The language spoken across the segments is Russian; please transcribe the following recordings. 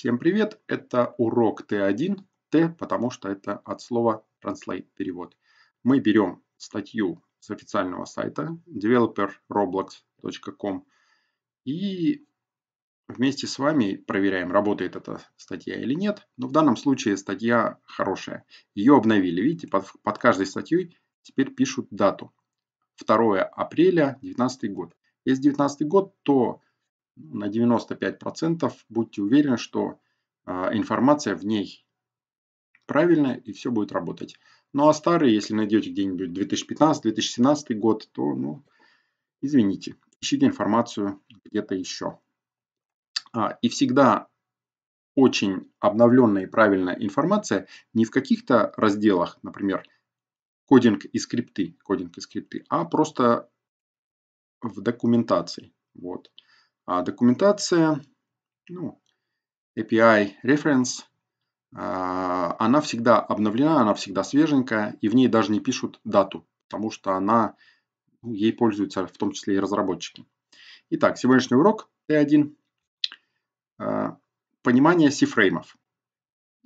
Всем привет! Это урок Т1, Т, потому что это от слова translate, перевод. Мы берем статью с официального сайта developerroblox.com и вместе с вами проверяем, работает эта статья или нет. Но в данном случае статья хорошая. Ее обновили. Видите, под, под каждой статьей теперь пишут дату. 2 апреля 2019 год. Если 2019 год, то на 95% будьте уверены, что а, информация в ней правильная и все будет работать. Ну а старые, если найдете где-нибудь 2015-2017 год, то ну, извините, ищите информацию где-то еще. А, и всегда очень обновленная и правильная информация не в каких-то разделах, например, кодинг и скрипты, кодинг и скрипты, а просто в документации. Вот. А, документация, ну, API reference, а, она всегда обновлена, она всегда свеженькая, и в ней даже не пишут дату, потому что она, ну, ей пользуются в том числе и разработчики. Итак, сегодняшний урок Т1. А, понимание C-фреймов.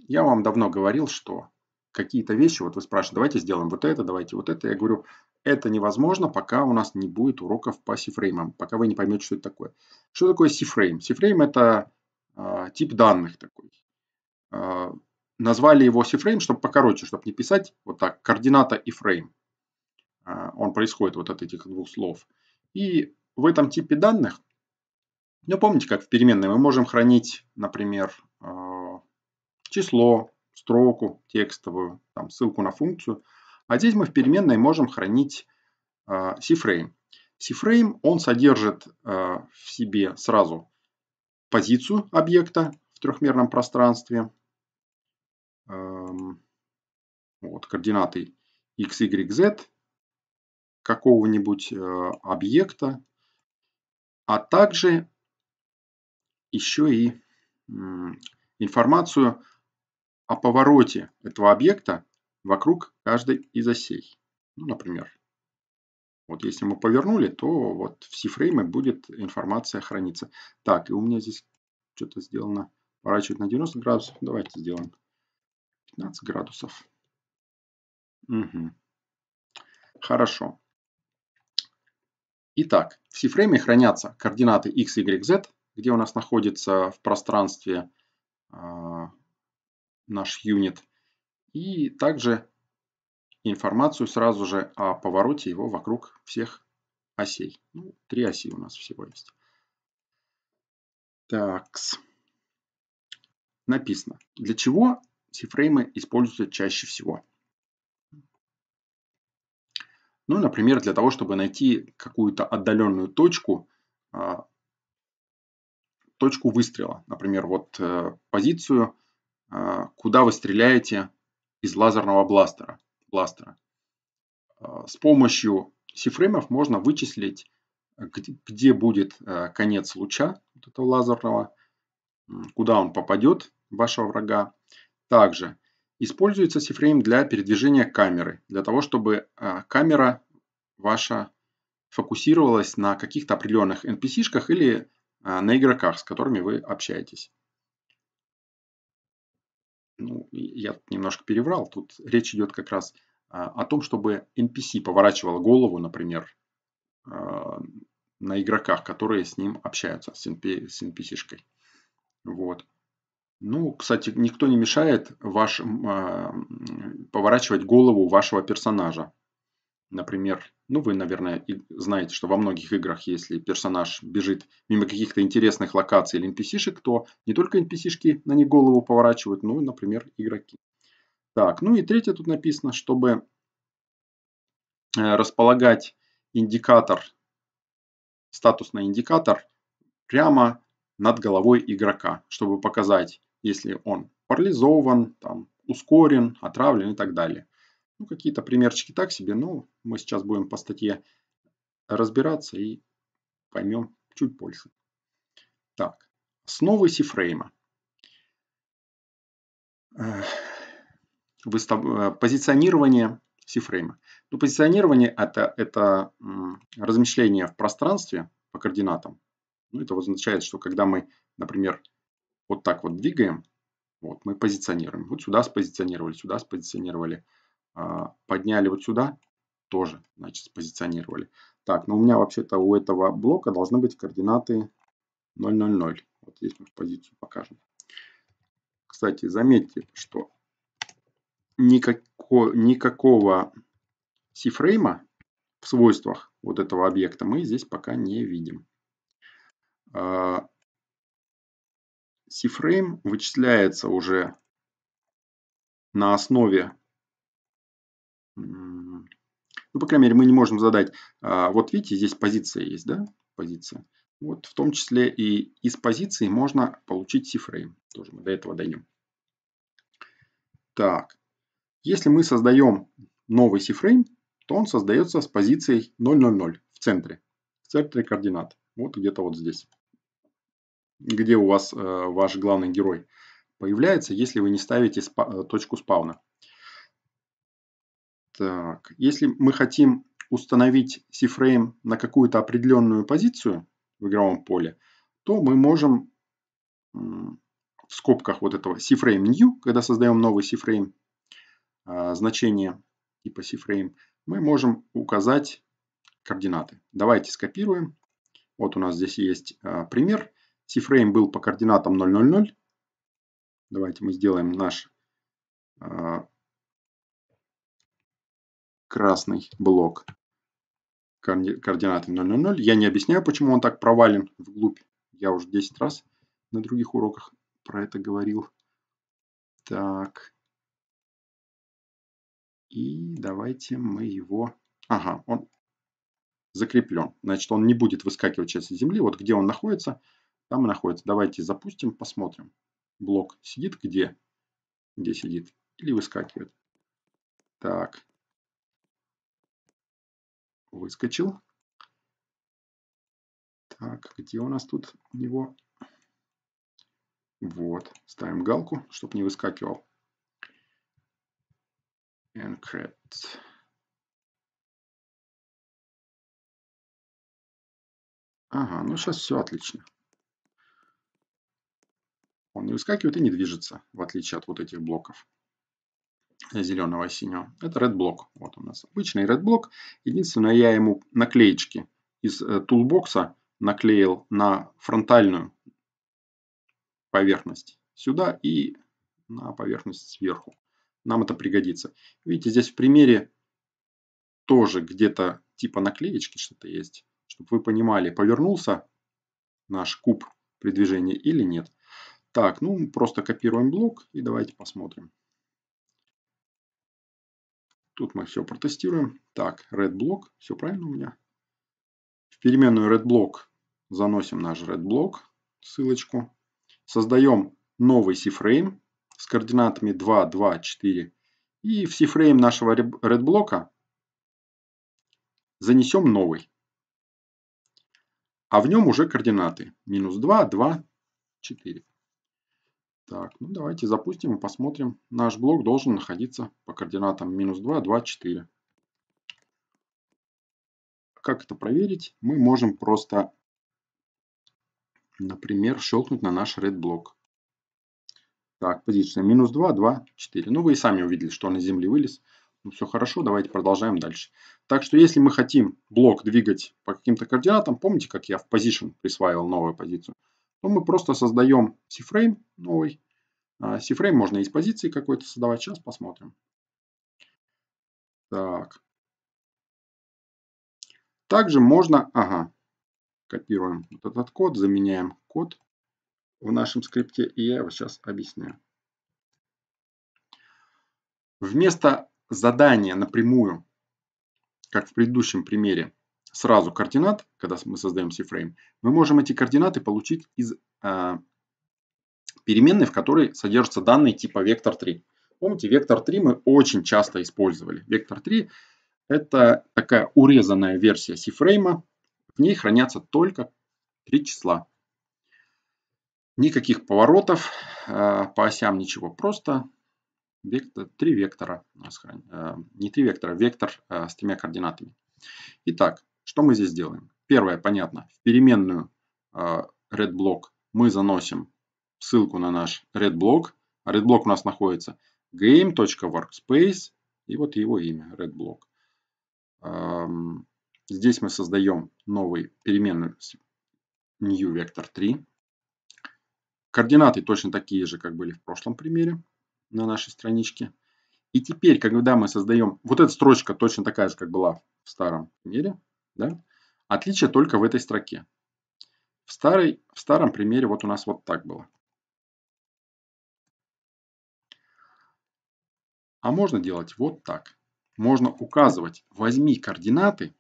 Я вам давно говорил, что какие-то вещи, вот вы спрашиваете, давайте сделаем вот это, давайте вот это. Я говорю, это невозможно, пока у нас не будет уроков по сифреймам, пока вы не поймете, что это такое. Что такое сифрейм? Сифрейм – это э, тип данных такой. Э, назвали его сифрейм, чтобы покороче, чтобы не писать вот так, координата и фрейм. Э, он происходит вот от этих двух слов. И в этом типе данных, ну помните, как в переменной мы можем хранить, например, э, число, строку текстовую, там, ссылку на функцию – а здесь мы в переменной можем хранить а, CFrame. CFrame, он содержит а, в себе сразу позицию объекта в трехмерном пространстве, эм, вот, координаты x, y, z какого-нибудь э, объекта, а также еще и информацию о повороте этого объекта вокруг каждой из осей. Ну, например, вот если мы повернули, то вот в C-фрейме будет информация храниться. Так, и у меня здесь что-то сделано. Поворачивать на 90 градусов. Давайте сделаем 15 градусов. Угу. Хорошо. Итак, в C-фрейме хранятся координаты x, y, z, где у нас находится в пространстве э, наш юнит – и также информацию сразу же о повороте его вокруг всех осей. Ну, три оси у нас всего есть. Так. -с. Написано. Для чего сифреймы используются чаще всего? Ну, например, для того, чтобы найти какую-то отдаленную точку, а, точку выстрела. Например, вот э, позицию, а, куда вы стреляете из лазерного бластера. бластера. А, с помощью сифреймов можно вычислить, где будет э, конец луча вот этого лазерного, куда он попадет, вашего врага. Также используется сифрейм для передвижения камеры, для того, чтобы а, камера ваша фокусировалась на каких-то определенных NPC-шках или а, на игроках, с которыми вы общаетесь ну, я немножко переврал, тут речь идет как раз а, о том, чтобы NPC поворачивал голову, например, а, на игроках, которые с ним общаются, с, NPC-шкой. Вот. Ну, кстати, никто не мешает ваш, э, поворачивать голову вашего персонажа. Например, ну вы, наверное, знаете, что во многих играх, если персонаж бежит мимо каких-то интересных локаций или NPC-шек, то не только NPC-шки на них голову поворачивают, но и, например, игроки. Так, ну и третье тут написано, чтобы э, располагать индикатор, статусный индикатор прямо над головой игрока, чтобы показать, если он парализован, там, ускорен, отравлен и так далее. Ну, какие-то примерчики так себе, но мы сейчас будем по статье разбираться и поймем чуть больше. Так, основы сифрейма. Выстав... Э, позиционирование сифрейма. Ну, позиционирование это, это размещение в пространстве по координатам. Ну, это означает, что когда мы, например, вот так вот двигаем, вот мы позиционируем. Вот сюда спозиционировали, сюда спозиционировали. А, подняли вот сюда, тоже, значит, позиционировали Так, но ну у меня вообще-то у этого блока должны быть координаты 0,0,0. Вот здесь мы позицию покажем. Кстати, заметьте, что никакого, никакого сифрейма в свойствах вот этого объекта мы здесь пока не видим. А, сифрейм вычисляется уже на основе ну, по крайней мере, мы не можем задать. А, вот видите, здесь позиция есть, да? Позиция. Вот в том числе и из позиции можно получить C-frame. Тоже мы до этого дойдем. Так. Если мы создаем новый C-frame, то он создается с позицией 0,00 в центре. В центре координат. Вот где-то вот здесь. Где у вас э, ваш главный герой появляется, если вы не ставите спа э, точку спавна. Так, если мы хотим установить C-фрейм на какую-то определенную позицию в игровом поле, то мы можем в скобках вот этого C-frame new, когда создаем новый C-frame, а, значение типа C-frame, мы можем указать координаты. Давайте скопируем. Вот у нас здесь есть а, пример. C-frame был по координатам 0,00. Давайте мы сделаем наш а, красный блок координаты 0,00. Я не объясняю, почему он так провален вглубь. Я уже 10 раз на других уроках про это говорил. Так. И давайте мы его... Ага, он закреплен. Значит, он не будет выскакивать сейчас земли. Вот где он находится, там и находится. Давайте запустим, посмотрим. Блок сидит где? Где сидит? Или выскакивает? Так, выскочил. Так, где у нас тут его? Вот, ставим галку, чтобы не выскакивал. Encrypt. Ага, ну сейчас все отлично. Он не выскакивает и не движется, в отличие от вот этих блоков зеленого синего. Это Red Block. Вот у нас обычный Red Block. Единственное, я ему наклеечки из э, тулбокса наклеил на фронтальную поверхность сюда и на поверхность сверху. Нам это пригодится. Видите, здесь в примере тоже где-то типа наклеечки что-то есть. Чтобы вы понимали, повернулся наш куб при движении или нет. Так, ну просто копируем блок и давайте посмотрим. Тут мы все протестируем. Так, RedBlock. Все правильно у меня. В переменную RedBlock заносим наш RedBlock. Ссылочку. Создаем новый C-фрейм с координатами 2, 2, 4. И в C-фрейм нашего RedBlock занесем новый. А в нем уже координаты. Минус 2, 2, 4. Так, ну давайте запустим и посмотрим. Наш блок должен находиться по координатам минус 2, 2, 4. Как это проверить? Мы можем просто, например, щелкнуть на наш red блок. Так, позиция минус 2, 2, 4. Ну, вы и сами увидели, что он из земли вылез. Ну, все хорошо, давайте продолжаем дальше. Так что, если мы хотим блок двигать по каким-то координатам, помните, как я в position присваивал новую позицию? то ну, мы просто создаем C-фрейм новый. А, C-фрейм можно из позиции какой-то создавать. Сейчас посмотрим. Так. Также можно... Ага. Копируем вот этот код, заменяем код в нашем скрипте. И я его сейчас объясню. Вместо задания напрямую, как в предыдущем примере, сразу координат, когда мы создаем C-Frame, мы можем эти координаты получить из э, переменной, в которой содержатся данные типа вектор 3. Помните, вектор 3 мы очень часто использовали. Вектор 3 это такая урезанная версия C-Frame. В ней хранятся только три числа. Никаких поворотов э, по осям, ничего. Просто вектор, три вектора. Э, не три вектора, вектор э, с тремя координатами. Итак, что мы здесь делаем? Первое, понятно, в переменную э, RedBlock мы заносим ссылку на наш RedBlock. RedBlock у нас находится game.workspace и вот его имя RedBlock. Эм, здесь мы создаем новый переменную new vector 3. Координаты точно такие же, как были в прошлом примере на нашей страничке. И теперь, когда мы создаем... Вот эта строчка точно такая же, как была в старом примере. Да? Отличие только в этой строке. В, старой, в старом примере вот у нас вот так было. А можно делать вот так. Можно указывать, возьми координаты,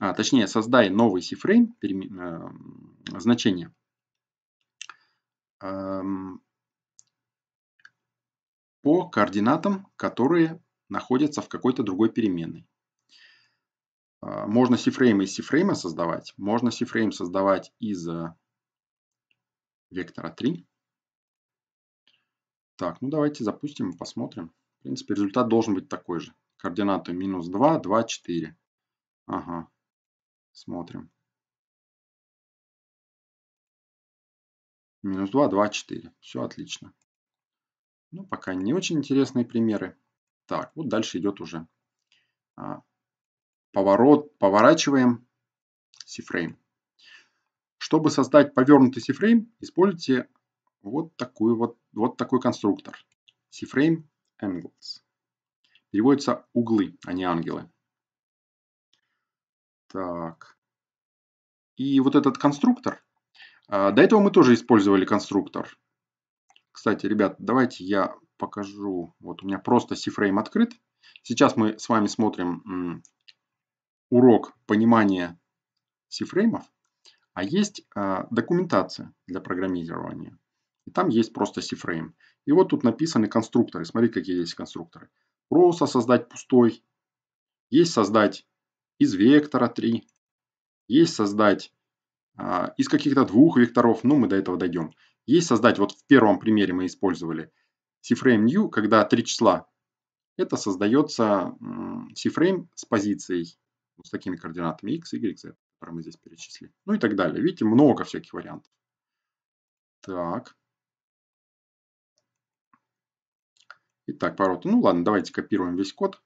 а, точнее создай новый сифрейм э, значение. Э, по координатам, которые находятся в какой-то другой переменной. А, можно сифреймы из сифрейма создавать. Можно сифрейм создавать из э, вектора 3. Так, ну давайте запустим и посмотрим. В принципе, результат должен быть такой же. Координаты минус 2, 2, 4. Ага. Смотрим. Минус 2, 2, 4. Все отлично. Ну, пока не очень интересные примеры. Так, вот дальше идет уже а, поворот, поворачиваем сифрейм. Чтобы создать повернутый сифрейм, используйте вот, такую вот, вот такой конструктор. Сифрейм angles. Переводится углы, а не ангелы. Так. И вот этот конструктор. А, до этого мы тоже использовали конструктор. Кстати, ребят, давайте я покажу. Вот у меня просто сифрейм открыт. Сейчас мы с вами смотрим урок понимания сифреймов, а есть э, документация для программирования. И там есть просто сифрейм. И вот тут написаны конструкторы. Смотрите, какие есть конструкторы. Просто создать пустой. Есть создать из вектора 3. Есть создать э, из каких-то двух векторов. Ну, мы до этого дойдем. Есть создать, вот в первом примере мы использовали сифрейм new, когда три числа. Это создается сифрейм с позицией с такими координатами x, y, z, которые мы здесь перечислили. Ну и так далее. Видите, много всяких вариантов. Так. Итак, поворот. Ну ладно, давайте копируем весь код.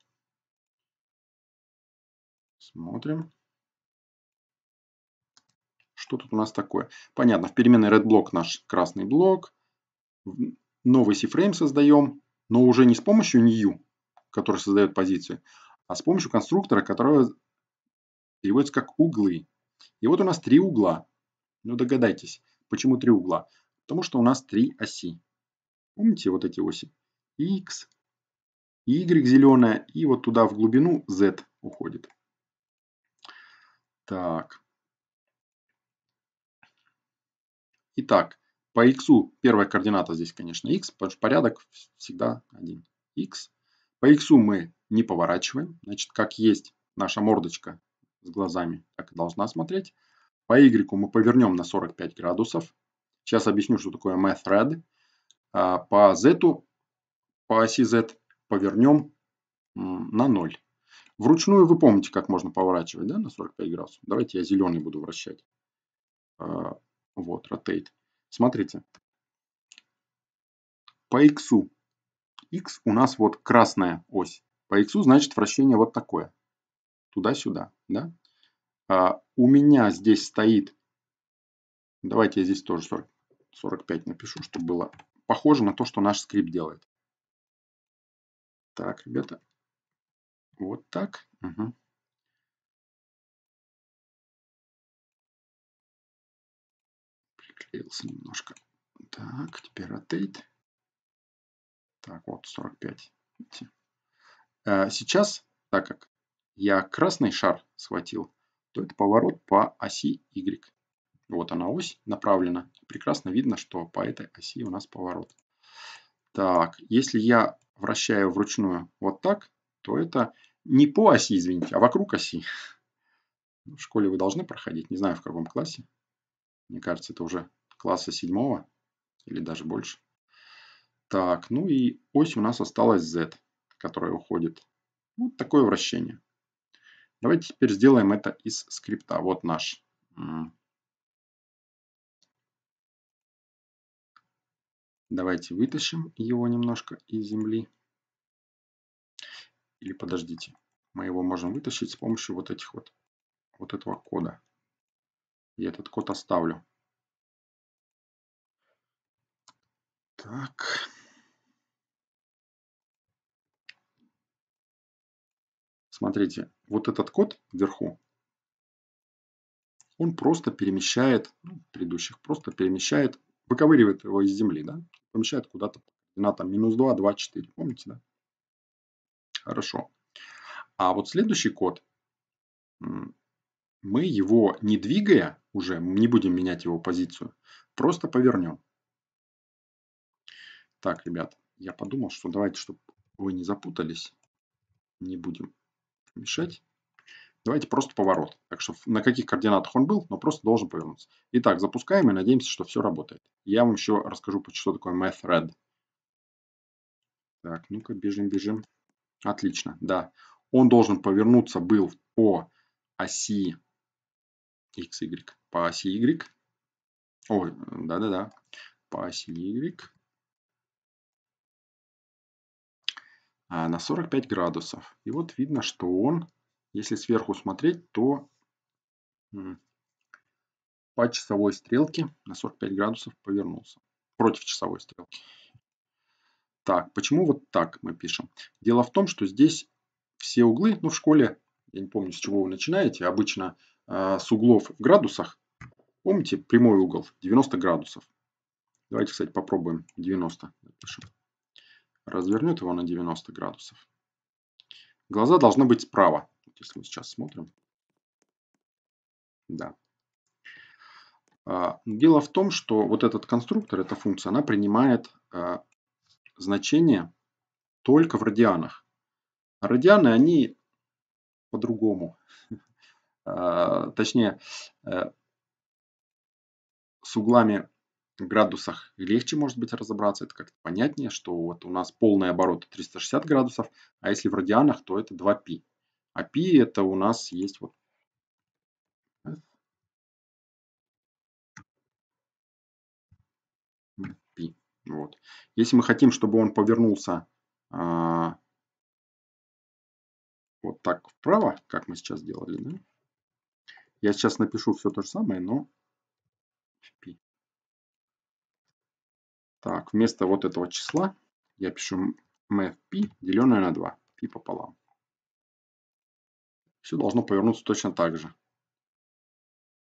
Смотрим. Что тут у нас такое? Понятно, в переменной red блок наш красный блок. Новый C-фрейм создаем, но уже не с помощью new, который создает позицию, а с помощью конструктора, который переводится как углы. И вот у нас три угла. Ну догадайтесь, почему три угла? Потому что у нас три оси. Помните вот эти оси? X, Y зеленая и вот туда в глубину Z уходит. Так. Итак, по x первая координата здесь, конечно, x, потому что порядок всегда один. x. По x мы не поворачиваем, значит, как есть наша мордочка с глазами, как и должна смотреть. По Y мы повернем на 45 градусов. Сейчас объясню, что такое math thread. А, по Z, по оси Z повернем на 0. Вручную вы помните, как можно поворачивать да, на 45 градусов. Давайте я зеленый буду вращать. А, вот, rotate. Смотрите. По X. X у нас вот красная ось. По X значит вращение вот такое. Туда-сюда да, а у меня здесь стоит, давайте я здесь тоже 40, 45 напишу, чтобы было похоже на то, что наш скрипт делает. Так, ребята, вот так. Угу. Приклеился немножко. Так, теперь rotate. Так, вот 45. Э, сейчас, так как я красный шар схватил, то это поворот по оси Y. Вот она ось направлена. Прекрасно видно, что по этой оси у нас поворот. Так, если я вращаю вручную вот так, то это не по оси, извините, а вокруг оси. Ну, в школе вы должны проходить, не знаю в каком классе. Мне кажется, это уже класса седьмого или даже больше. Так, ну и ось у нас осталась Z, которая уходит. Вот такое вращение. Давайте теперь сделаем это из скрипта. Вот наш Давайте вытащим его немножко из земли. Или подождите, мы его можем вытащить с помощью вот этих вот, вот этого кода. И этот код оставлю. Так. Смотрите, вот этот код вверху, он просто перемещает, ну, предыдущих просто перемещает, выковыривает его из земли, да, помещает куда-то на там минус 2, 2, 4, помните, да? Хорошо. А вот следующий код, мы его не двигая уже, не будем менять его позицию, просто повернем. Так, ребят, я подумал, что давайте, чтобы вы не запутались, не будем мешать. Давайте просто поворот. Так что на каких координатах он был, но просто должен повернуться. Итак, запускаем и надеемся, что все работает. Я вам еще расскажу, что такое MathRed. Так, ну-ка, бежим, бежим. Отлично, да. Он должен повернуться был по оси x, y. По оси y. Ой, да-да-да. По оси y. А, на 45 градусов. И вот видно, что он, если сверху смотреть, то по часовой стрелке на 45 градусов повернулся. Против часовой стрелки. Так, почему вот так мы пишем? Дело в том, что здесь все углы, ну в школе, я не помню с чего вы начинаете, обычно э, с углов в градусах, помните прямой угол 90 градусов. Давайте, кстати, попробуем 90 напишем развернет его на 90 градусов. Глаза должны быть справа, если мы сейчас смотрим. Да. А, дело в том, что вот этот конструктор, эта функция, она принимает а, значение только в радианах. А радианы, они по-другому. А, точнее, э, с углами градусах легче, может быть, разобраться, это как-то понятнее, что вот у нас полный оборот 360 градусов, а если в радианах, то это 2π. А π это у нас есть вот π. Вот. Если мы хотим, чтобы он повернулся а, вот так вправо, как мы сейчас делали, да? я сейчас напишу все то же самое, но так, вместо вот этого числа я пишу math деленное на 2, π пополам. Все должно повернуться точно так же.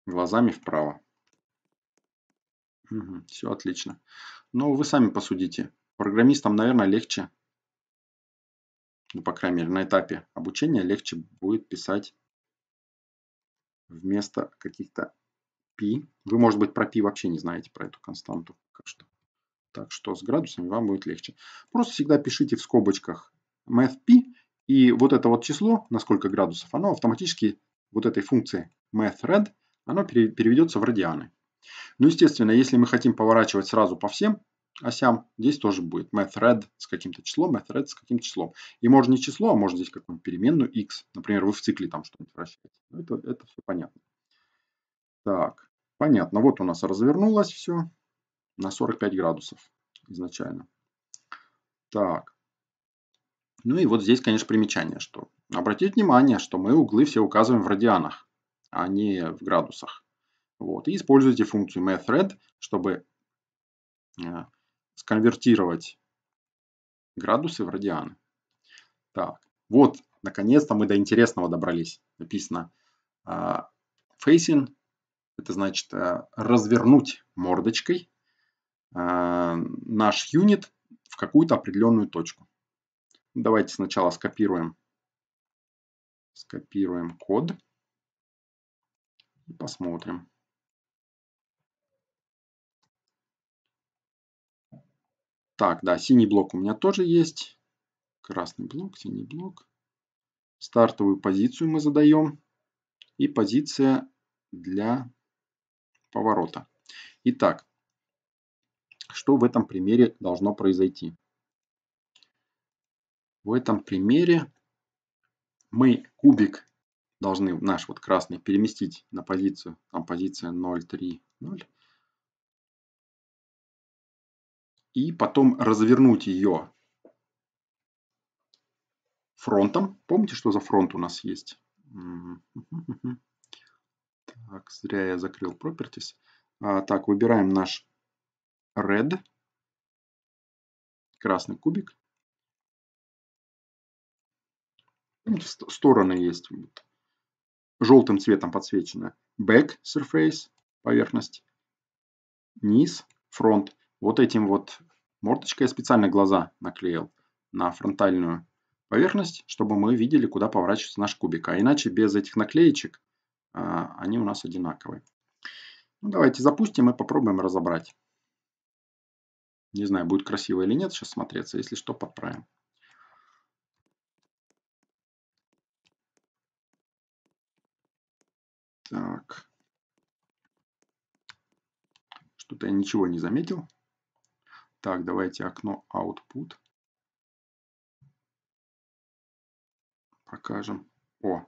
Глазами вправо. Угу, все отлично. Но ну, вы сами посудите. Программистам, наверное, легче, ну, по крайней мере, на этапе обучения легче будет писать вместо каких-то π. Вы, может быть, про π вообще не знаете, про эту константу. Как что. Так что с градусами вам будет легче. Просто всегда пишите в скобочках mathp, и вот это вот число, на сколько градусов, оно автоматически вот этой функции mathred, оно переведется в радианы. Ну, естественно, если мы хотим поворачивать сразу по всем осям, здесь тоже будет mathred с каким-то числом, mathred с каким-то числом. И можно не число, а можно здесь какую-нибудь переменную x. Например, вы в цикле там что-нибудь вращаете. Ну, это, это все понятно. Так, понятно. Вот у нас развернулось все на 45 градусов изначально. Так. Ну и вот здесь, конечно, примечание, что обратите внимание, что мы углы все указываем в радианах, а не в градусах. Вот. И используйте функцию mathred, чтобы э, сконвертировать градусы в радианы. Так, вот, наконец-то мы до интересного добрались. Написано э, facing, это значит э, развернуть мордочкой Э, наш юнит в какую-то определенную точку. Давайте сначала скопируем, скопируем код и посмотрим. Так, да, синий блок у меня тоже есть. Красный блок, синий блок. Стартовую позицию мы задаем. И позиция для поворота. Итак, что в этом примере должно произойти? В этом примере мы кубик должны наш вот красный переместить на позицию, там позиция 0,3, 0. И потом развернуть ее фронтом. Помните, что за фронт у нас есть? Так, зря я закрыл properties. А, так, выбираем наш red, красный кубик. Ну, стороны есть. Желтым цветом подсвечена back surface, поверхность, низ, фронт. Вот этим вот мордочкой я специально глаза наклеил на фронтальную поверхность, чтобы мы видели, куда поворачивается наш кубик. А иначе без этих наклеечек а, они у нас одинаковые. Ну, давайте запустим и попробуем разобрать. Не знаю, будет красиво или нет сейчас смотреться. Если что, подправим. Так. Что-то я ничего не заметил. Так, давайте окно Output. Покажем. О!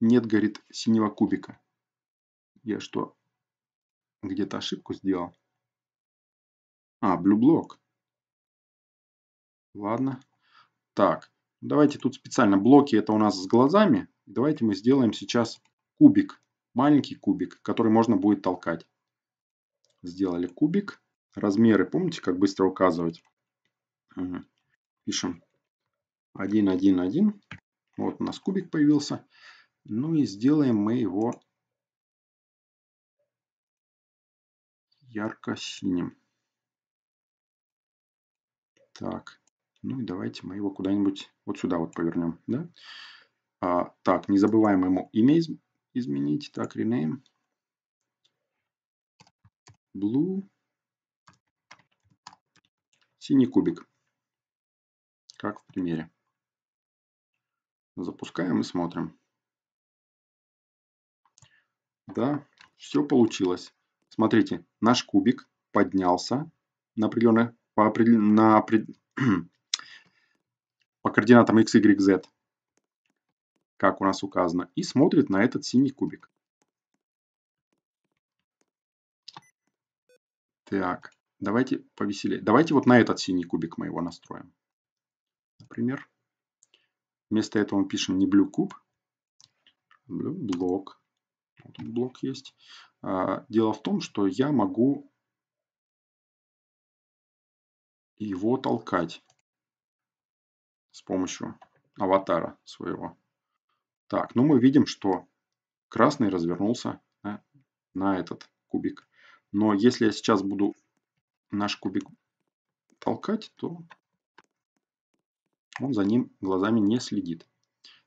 Нет, горит, синего кубика. Я что, где-то ошибку сделал? А, блюблок. Ладно. Так, давайте тут специально блоки это у нас с глазами. Давайте мы сделаем сейчас кубик, маленький кубик, который можно будет толкать. Сделали кубик. Размеры, помните, как быстро указывать? Пишем 1, 1, 1. Вот у нас кубик появился. Ну и сделаем мы его ярко-синим. Так, ну и давайте мы его куда-нибудь вот сюда вот повернем, да? А, так, не забываем ему имя из изменить. Так, rename. Blue. Синий кубик. Как в примере. Запускаем и смотрим. Да, все получилось. Смотрите, наш кубик поднялся на определенное по, определ... на... по координатам x, y, z, как у нас указано, и смотрит на этот синий кубик. Так, давайте повеселее. Давайте вот на этот синий кубик мы его настроим. Например, вместо этого мы пишем не blue куб, блок. Вот блок есть. А, дело в том, что я могу и его толкать с помощью аватара своего. Так, ну мы видим, что красный развернулся на, э, на этот кубик. Но если я сейчас буду наш кубик толкать, то он за ним глазами не следит.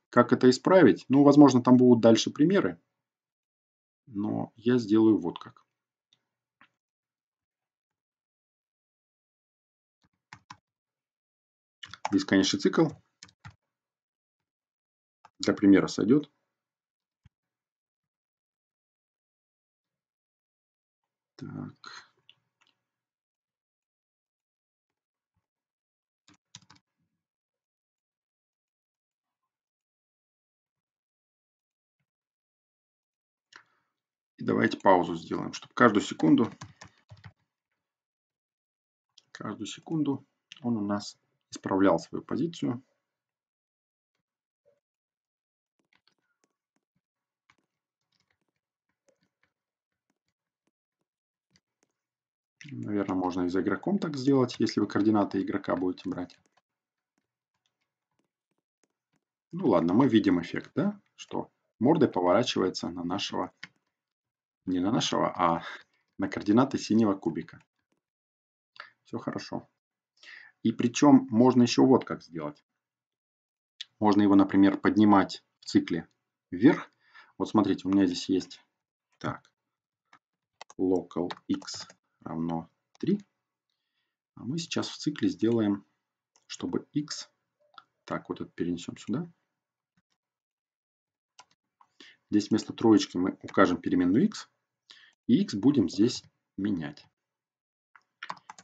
Как это исправить? Ну, возможно, там будут дальше примеры, но я сделаю вот как. бесконечный цикл. Для примера сойдет. Так. И давайте паузу сделаем, чтобы каждую секунду, каждую секунду он у нас исправлял свою позицию. Наверное, можно и за игроком так сделать, если вы координаты игрока будете брать. Ну ладно, мы видим эффект, да? Что мордой поворачивается на нашего, не на нашего, а на координаты синего кубика. Все хорошо. И причем можно еще вот как сделать. Можно его, например, поднимать в цикле вверх. Вот смотрите, у меня здесь есть так, local x равно 3. А мы сейчас в цикле сделаем, чтобы x, так, вот это перенесем сюда. Здесь вместо троечки мы укажем переменную x. И x будем здесь менять.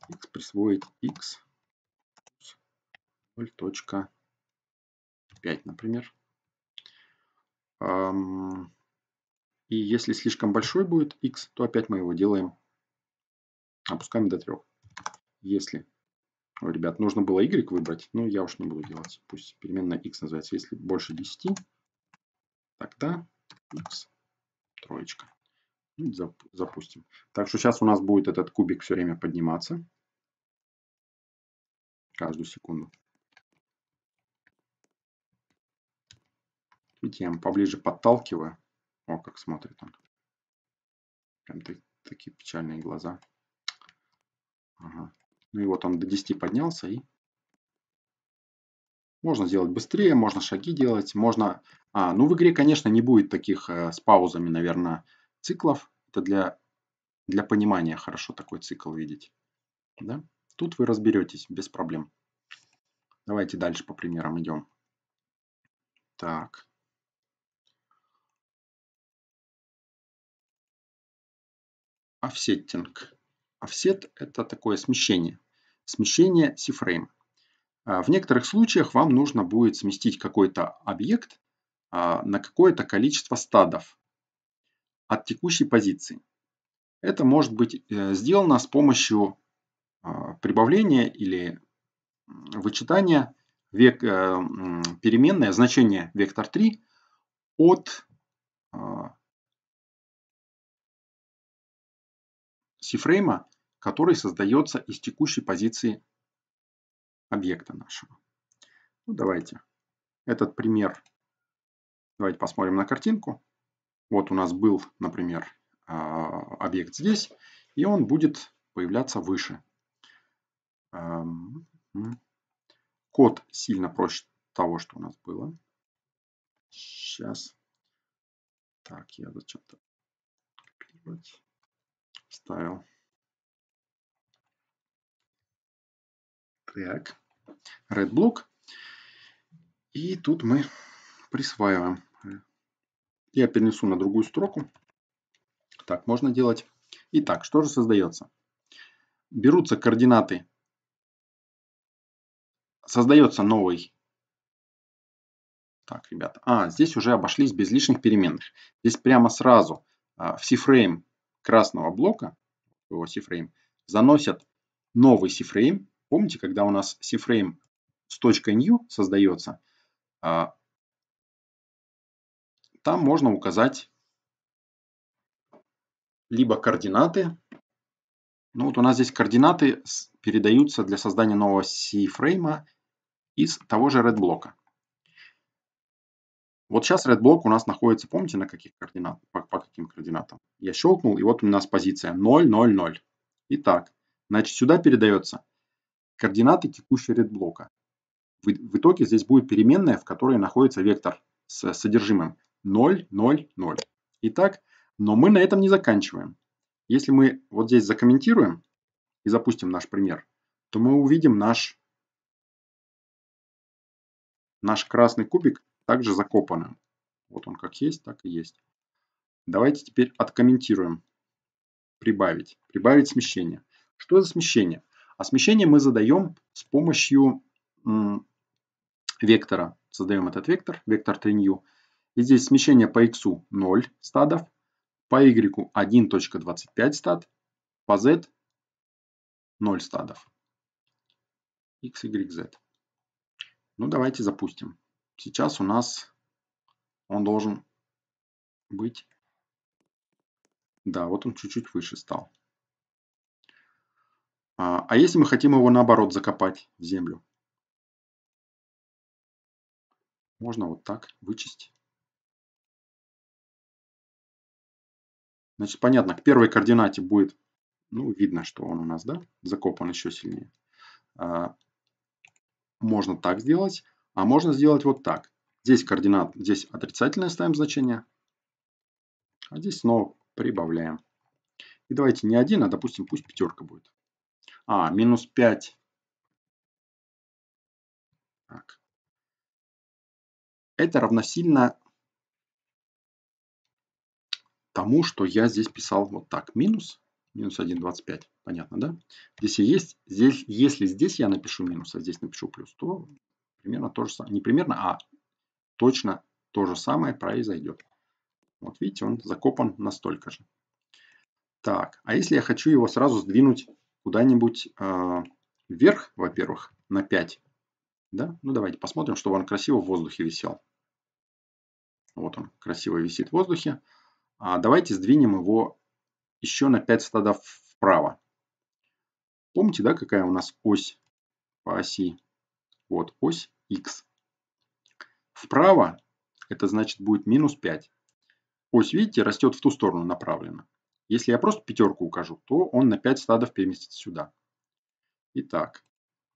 x присвоить x 0.5, например. И если слишком большой будет x, то опять мы его делаем, опускаем до 3. Если, Ой, ребят, нужно было y выбрать, но ну, я уж не буду делать. Пусть переменная x называется. Если больше 10, тогда x троечка. Ну, запустим. Так что сейчас у нас будет этот кубик все время подниматься. Каждую секунду. Видите, тем поближе подталкиваю. О, как смотрит он. Прям так, такие печальные глаза. Ага. Ну и вот он до 10 поднялся и... Можно сделать быстрее, можно шаги делать, можно... А, ну в игре, конечно, не будет таких э, с паузами, наверное, циклов. Это для, для понимания хорошо такой цикл видеть. Да? Тут вы разберетесь без проблем. Давайте дальше по примерам идем. Так. Offsetting. Offset это такое смещение. Смещение сифрейма. А, в некоторых случаях вам нужно будет сместить какой-то объект а, на какое-то количество стадов от текущей позиции. Это может быть э, сделано с помощью а, прибавления или вычитания век, э, переменное значение вектор 3 от сифрейма, который создается из текущей позиции объекта нашего. Ну, давайте этот пример, давайте посмотрим на картинку. Вот у нас был, например, а, объект здесь, и он будет появляться выше. Эм, Код сильно проще того, что у нас было. Сейчас. Так, я зачем-то копировать ставил, Так, red block, И тут мы присваиваем. Я перенесу на другую строку. Так, можно делать. Итак, что же создается? Берутся координаты. Создается новый так, ребята. А, здесь уже обошлись без лишних переменных. Здесь прямо сразу а, в C-Frame красного блока, его сифрейм, заносят новый сифрейм. Помните, когда у нас сифрейм с точкой new создается, а, там можно указать либо координаты. Ну вот у нас здесь координаты передаются для создания нового C-фрейма из того же red блока. Вот сейчас red блок у нас находится, помните, на каких координатах, по, по каким координатам? Я щелкнул, и вот у нас позиция 0, 0, 0. Итак, значит, сюда передается координаты текущего red блока. В, в итоге здесь будет переменная, в которой находится вектор с содержимым 0, 0, 0. Итак, но мы на этом не заканчиваем. Если мы вот здесь закомментируем и запустим наш пример, то мы увидим наш, наш красный кубик, также закопаны. Вот он как есть, так и есть. Давайте теперь откомментируем. Прибавить. Прибавить смещение. Что за смещение? А смещение мы задаем с помощью вектора. Создаем этот вектор, вектор 3new. И здесь смещение по x 0 стадов, по y 1.25 стад, по z 0 стадов. x, y, z. Ну давайте запустим. Сейчас у нас он должен быть... Да, вот он чуть-чуть выше стал. А, а если мы хотим его наоборот закопать в землю? Можно вот так вычесть. Значит, понятно, к первой координате будет, ну, видно, что он у нас, да, закопан еще сильнее. А, можно так сделать. А можно сделать вот так. Здесь координат, здесь отрицательное ставим значение, а здесь снова прибавляем. И давайте не 1, а допустим пусть пятерка будет. А, минус 5. Так. Это равносильно тому, что я здесь писал вот так. Минус, минус 1, 25. Понятно, да? Здесь и есть. Здесь, если здесь я напишу минус, а здесь напишу плюс, то примерно то же самое, не примерно, а точно то же самое произойдет. Вот видите, он закопан настолько же. Так, а если я хочу его сразу сдвинуть куда-нибудь э, вверх, во-первых, на 5, да? Ну, давайте посмотрим, чтобы он красиво в воздухе висел. Вот он красиво висит в воздухе. А давайте сдвинем его еще на 5 стадов вправо. Помните, да, какая у нас ось по оси? Вот ось x. Вправо это значит будет минус 5. Ось, видите, растет в ту сторону направленно. Если я просто пятерку укажу, то он на 5 стадов переместится сюда. Итак,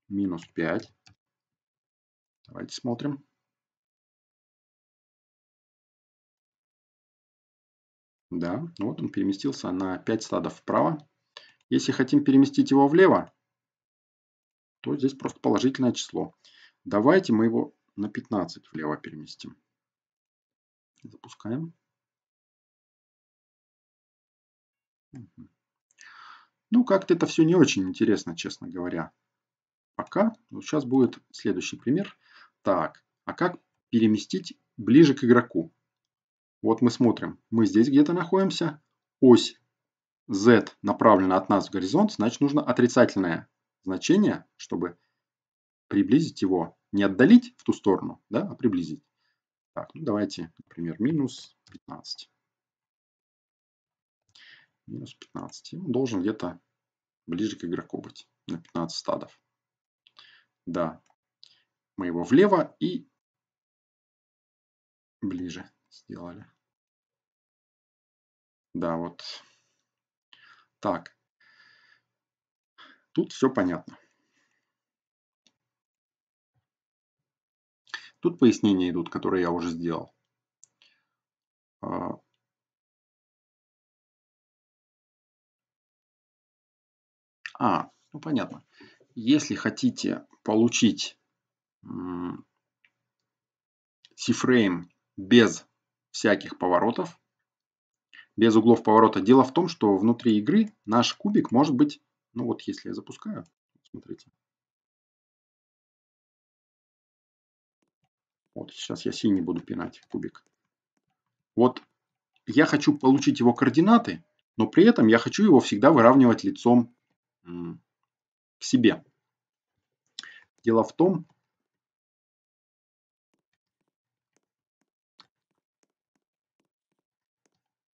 минус 5. Давайте смотрим. Да, вот он переместился на 5 стадов вправо. Если хотим переместить его влево, то здесь просто положительное число. Давайте мы его на 15 влево переместим. Запускаем. Ну, как-то это все не очень интересно, честно говоря. Пока. Вот сейчас будет следующий пример. Так, а как переместить ближе к игроку? Вот мы смотрим. Мы здесь где-то находимся. Ось Z направлена от нас в горизонт, значит нужно отрицательное значение, чтобы приблизить его, не отдалить в ту сторону, да, а приблизить. Так, ну давайте, например, минус 15. Минус 15. Он должен где-то ближе к игроку быть, на 15 стадов. Да, мы его влево и ближе сделали. Да, вот. Так. Тут все понятно. Тут пояснения идут, которые я уже сделал. А, а ну понятно. Если хотите получить сифрейм без всяких поворотов, без углов поворота. Дело в том, что внутри игры наш кубик может быть, ну вот если я запускаю, смотрите, Вот сейчас я синий буду пинать кубик. Вот я хочу получить его координаты, но при этом я хочу его всегда выравнивать лицом к себе. Дело в том,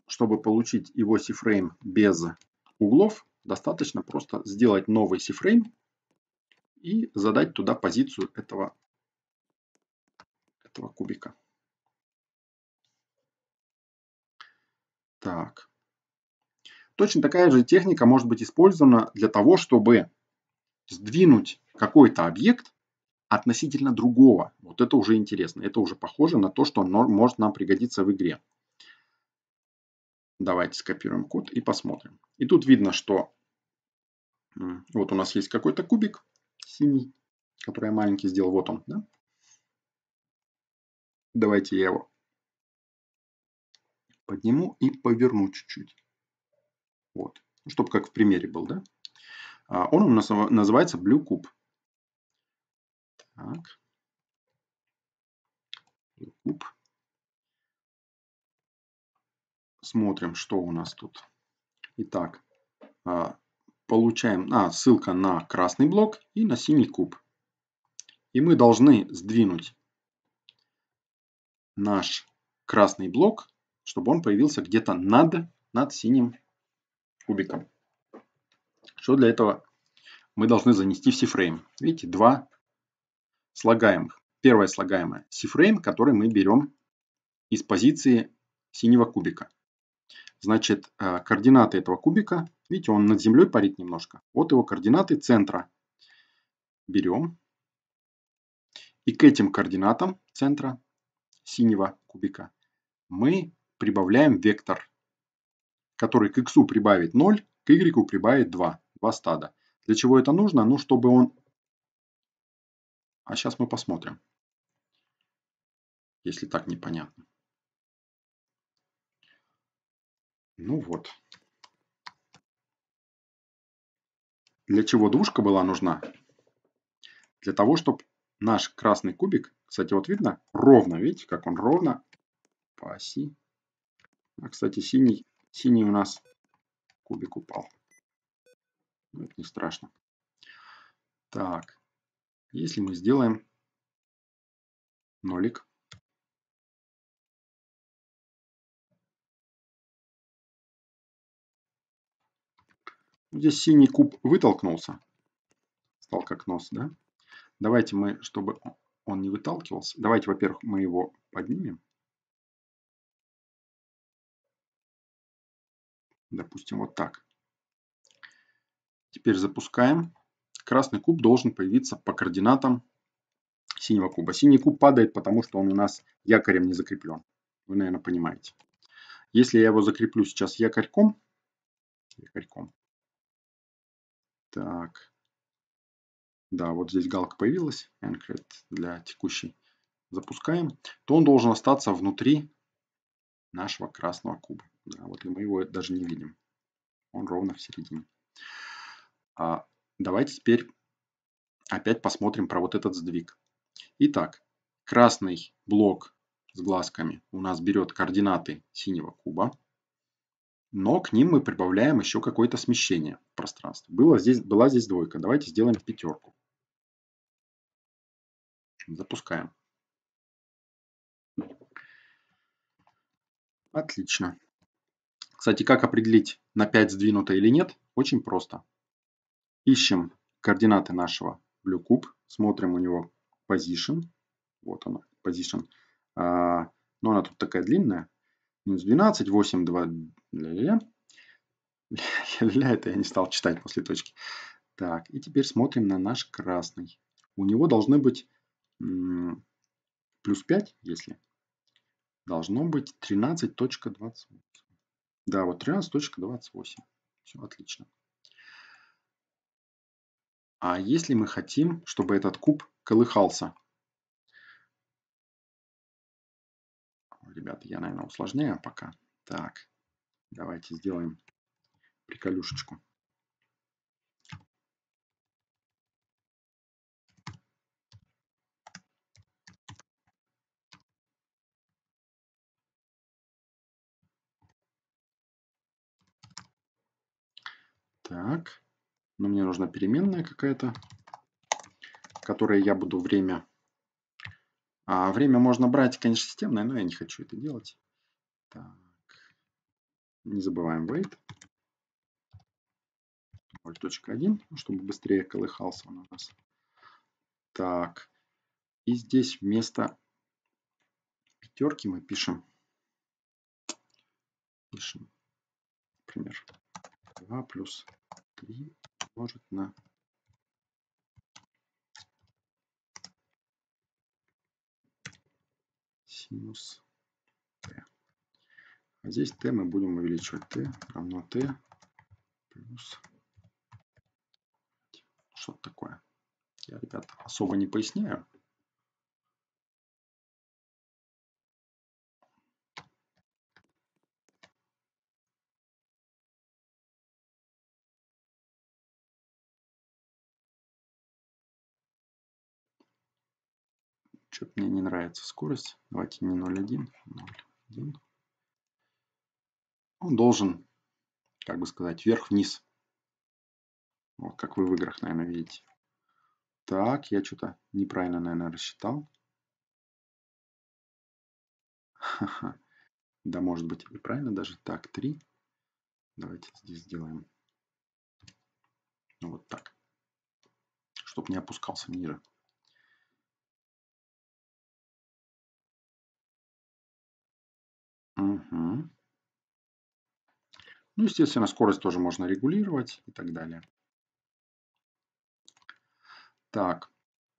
чтобы получить его сифрейм без углов, достаточно просто сделать новый сифрейм и задать туда позицию этого этого кубика. Так. Точно такая же техника может быть использована для того, чтобы сдвинуть какой-то объект относительно другого. Вот это уже интересно. Это уже похоже на то, что может нам пригодиться в игре. Давайте скопируем код и посмотрим. И тут видно, что вот у нас есть какой-то кубик синий, который я маленький сделал. Вот он. Да? Давайте я его подниму и поверну чуть-чуть. Вот. Ну, Чтобы как в примере был, да? А, он у нас называется Blue Cube. Так. Blue Cube. Смотрим, что у нас тут. Итак, а, получаем а, ссылка на красный блок и на синий куб. И мы должны сдвинуть наш красный блок, чтобы он появился где-то над, над синим кубиком. Что для этого мы должны занести в C-фрейм. Видите, два слагаемых. Первое слагаемое C-фрейм, который мы берем из позиции синего кубика. Значит, э, координаты этого кубика, видите, он над землей парит немножко. Вот его координаты центра. Берем. И к этим координатам центра синего кубика, мы прибавляем вектор, который к x прибавит 0, к y прибавит 2, 2 стада. Для чего это нужно? Ну, чтобы он... А сейчас мы посмотрим, если так непонятно. Ну вот. Для чего двушка была нужна? Для того, чтобы наш красный кубик кстати, вот видно? Ровно, видите, как он ровно по оси. А, кстати, синий, синий у нас кубик упал. Но ну, это не страшно. Так, если мы сделаем нолик. Здесь синий куб вытолкнулся. Стал как нос, да? Давайте мы, чтобы он не выталкивался. Давайте, во-первых, мы его поднимем. Допустим, вот так. Теперь запускаем. Красный куб должен появиться по координатам синего куба. Синий куб падает, потому что он у нас якорем не закреплен. Вы, наверное, понимаете. Если я его закреплю сейчас якорьком, якорьком, так, да, вот здесь галка появилась, anchored для текущей, запускаем, то он должен остаться внутри нашего красного куба. Да, вот мы его даже не видим. Он ровно в середине. А давайте теперь опять посмотрим про вот этот сдвиг. Итак, красный блок с глазками у нас берет координаты синего куба, но к ним мы прибавляем еще какое-то смещение в пространстве. Было здесь, была здесь двойка, давайте сделаем пятерку. Запускаем. Отлично. Кстати, как определить, на 5 сдвинуто или нет? Очень просто. Ищем координаты нашего blue Cube, смотрим у него position. Вот она, position. А, но ну, она тут такая длинная. Минус 12, 8, 2, ля-ля-ля. Ля-ля, это я не стал читать после точки. Так, и теперь смотрим на наш красный. У него должны быть плюс 5, если, должно быть 13.28. Да, вот 13.28. Все отлично. А если мы хотим, чтобы этот куб колыхался? Ребята, я, наверное, усложняю пока. Так, давайте сделаем приколюшечку. Так. Но ну, мне нужна переменная какая-то, которой я буду время. А время можно брать, конечно, системное, но я не хочу это делать. Так. Не забываем wait. 0.1, ну, чтобы быстрее колыхался он у нас. Так. И здесь вместо пятерки мы пишем, пишем, например, 2 плюс и может на синус t. А здесь t мы будем увеличивать. t равно t плюс что-то такое. Я, ребята, особо не поясняю. Что-то мне не нравится скорость. Давайте не 0.1, Он должен, как бы сказать, вверх-вниз. Вот, как вы в играх, наверное, видите. Так, я что-то неправильно, наверное, рассчитал. Да, может быть, и правильно даже. Так, 3. Давайте здесь сделаем вот так. Чтобы не опускался ниже. Угу. Ну, естественно, скорость тоже можно регулировать и так далее. Так,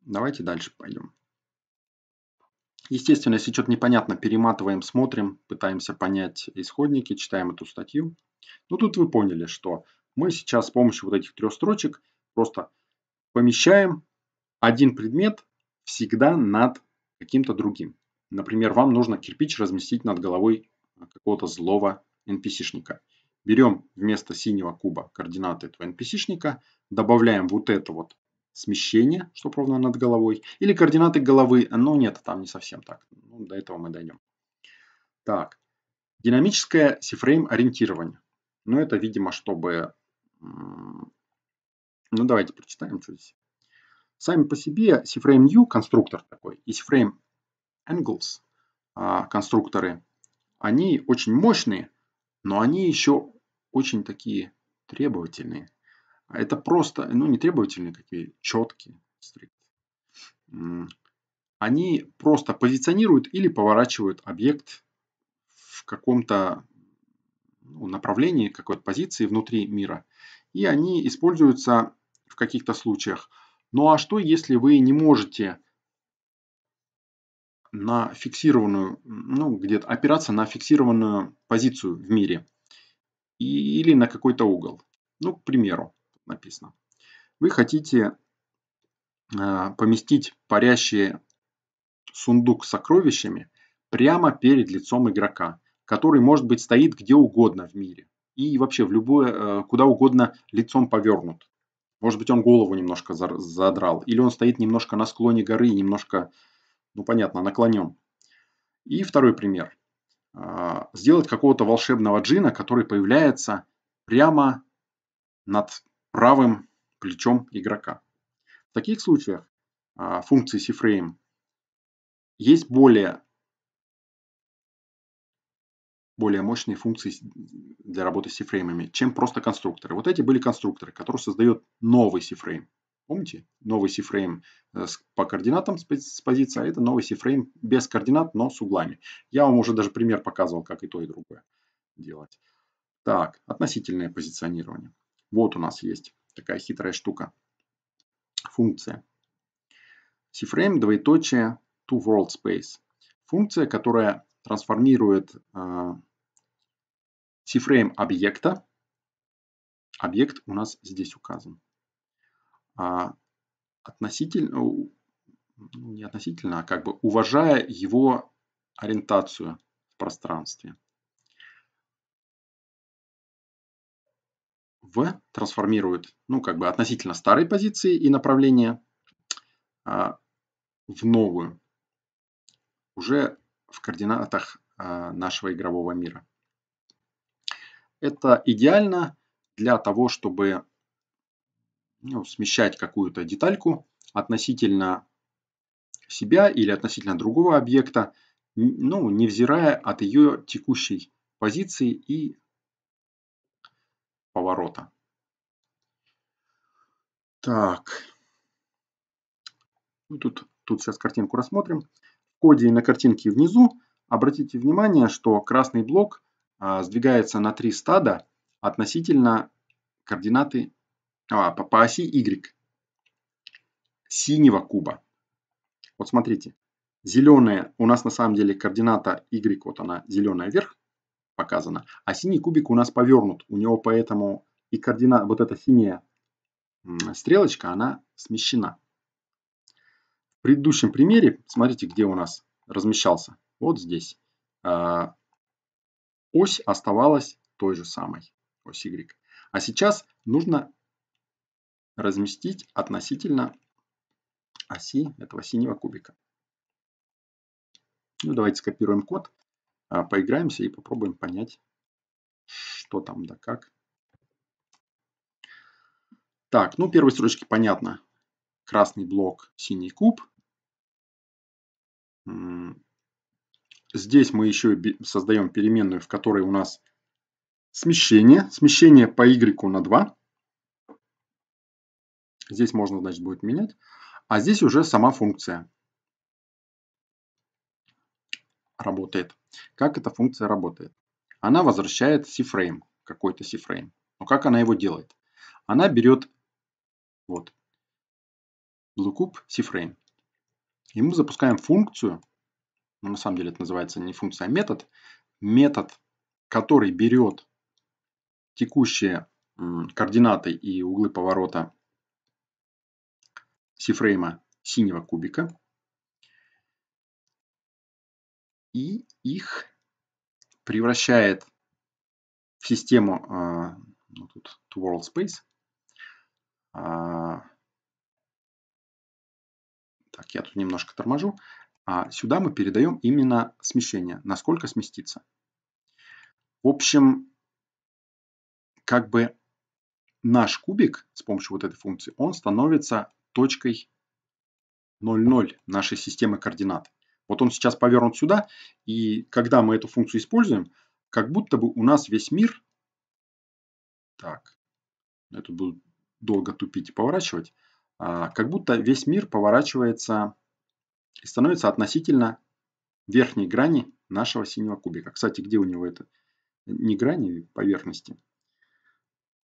давайте дальше пойдем. Естественно, если что-то непонятно, перематываем, смотрим, пытаемся понять исходники, читаем эту статью. Ну, тут вы поняли, что мы сейчас с помощью вот этих трех строчек просто помещаем один предмет всегда над каким-то другим. Например, вам нужно кирпич разместить над головой э, какого-то злого NPC-шника. Берем вместо синего куба координаты этого NPC-шника, добавляем вот это вот смещение, чтобы ровно над головой, или координаты головы, но ну, нет, там не совсем так. Ну, до этого мы дойдем. Так, динамическое сифрейм ориентирование. Ну, это, видимо, чтобы... Ну, давайте прочитаем, что здесь. Сами по себе сифрейм new конструктор такой, и сифрейм angles, а, конструкторы, они очень мощные, но они еще очень такие требовательные. Это просто, ну не требовательные какие, четкие. Они просто позиционируют или поворачивают объект в каком-то ну, направлении, какой-то позиции внутри мира. И они используются в каких-то случаях. Ну а что, если вы не можете на фиксированную, ну, где-то опираться на фиксированную позицию в мире или на какой-то угол. Ну, к примеру, написано. Вы хотите э, поместить парящий сундук с сокровищами прямо перед лицом игрока, который, может быть, стоит где угодно в мире и вообще в любое, э, куда угодно лицом повернут. Может быть, он голову немножко задрал, или он стоит немножко на склоне горы, и немножко ну понятно, наклонен. И второй пример. А, сделать какого-то волшебного джина, который появляется прямо над правым плечом игрока. В таких случаях а, функции CFrame есть более, более мощные функции для работы с сифреймами, чем просто конструкторы. Вот эти были конструкторы, которые создает новый сифрейм. Помните, новый C-фрейм э, по координатам с позиции, а это новый C-фрейм без координат, но с углами. Я вам уже даже пример показывал, как и то, и другое делать. Так, относительное позиционирование. Вот у нас есть такая хитрая штука. Функция. C-фрейм двоеточие to world space. Функция, которая трансформирует э, C-фрейм объекта. Объект у нас здесь указан. А, относительно, ну, не относительно, а как бы уважая его ориентацию в пространстве. В трансформирует, ну, как бы относительно старой позиции и направления а, в новую, уже в координатах а, нашего игрового мира. Это идеально для того, чтобы ну, смещать какую-то детальку относительно себя или относительно другого объекта, ну, невзирая от ее текущей позиции и поворота. Так. Ну, тут, тут сейчас картинку рассмотрим. В коде и на картинке внизу обратите внимание, что красный блок а, сдвигается на три стада относительно координаты а, по, по оси Y синего куба. Вот смотрите, зеленая у нас на самом деле координата Y, вот она зеленая вверх показана, а синий кубик у нас повернут, у него поэтому и координата, вот эта синяя стрелочка, она смещена. В предыдущем примере, смотрите, где у нас размещался, вот здесь, а, ось оставалась той же самой, ось Y. А сейчас нужно разместить относительно оси этого синего кубика. Ну, давайте скопируем код, а, поиграемся и попробуем понять, что там да как. Так, ну первой строчке понятно. Красный блок, синий куб. Здесь мы еще создаем переменную, в которой у нас смещение. Смещение по y на 2. Здесь можно, значит, будет менять. А здесь уже сама функция работает. Как эта функция работает? Она возвращает C-фрейм, какой-то C-фрейм. Но как она его делает? Она берет вот bluecube C-фрейм. И мы запускаем функцию, но ну, на самом деле это называется не функция, а метод. Метод, который берет текущие координаты и углы поворота сифрейма синего кубика. И их превращает в систему а, ну, тут to World Space. А, так, я тут немножко торможу. А сюда мы передаем именно смещение, насколько сместиться. В общем, как бы наш кубик с помощью вот этой функции, он становится точкой 0,0 нашей системы координат. Вот он сейчас повернут сюда, и когда мы эту функцию используем, как будто бы у нас весь мир... Так, ну, это будет долго тупить и поворачивать. А, как будто весь мир поворачивается и становится относительно верхней грани нашего синего кубика. Кстати, где у него это? Не грани, поверхности.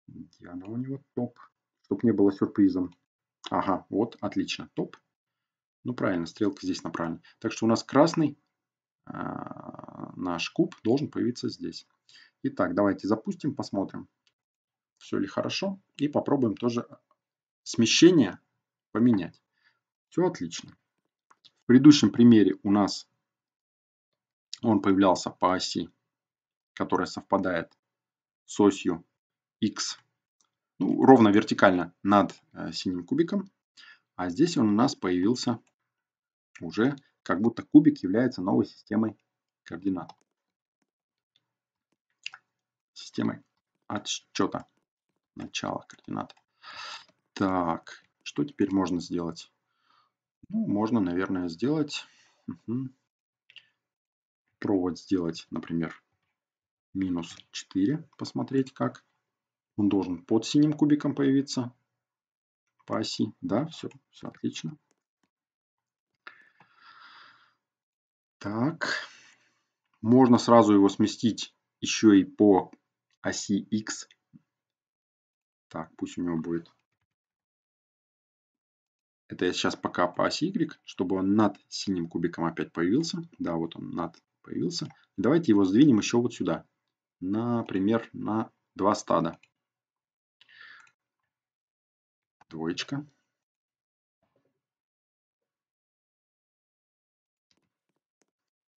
Где она у него? Топ. Чтобы не было сюрпризом. Ага, вот, отлично, топ. Ну, правильно, стрелка здесь направлена. Так что у нас красный э, наш куб должен появиться здесь. Итак, давайте запустим, посмотрим, все ли хорошо. И попробуем тоже смещение поменять. Все отлично. В предыдущем примере у нас он появлялся по оси, которая совпадает с осью x ну, ровно вертикально над э, синим кубиком. А здесь он у нас появился уже, как будто кубик является новой системой координат. Системой отсчета начала координат. Так, что теперь можно сделать? Ну, можно, наверное, сделать... Угу. Провод сделать, например, минус 4. Посмотреть, как он должен под синим кубиком появиться. По оси. Да, все, все отлично. Так. Можно сразу его сместить еще и по оси X. Так, пусть у него будет. Это я сейчас пока по оси Y, чтобы он над синим кубиком опять появился. Да, вот он над появился. Давайте его сдвинем еще вот сюда. Например, на два стада двоечка.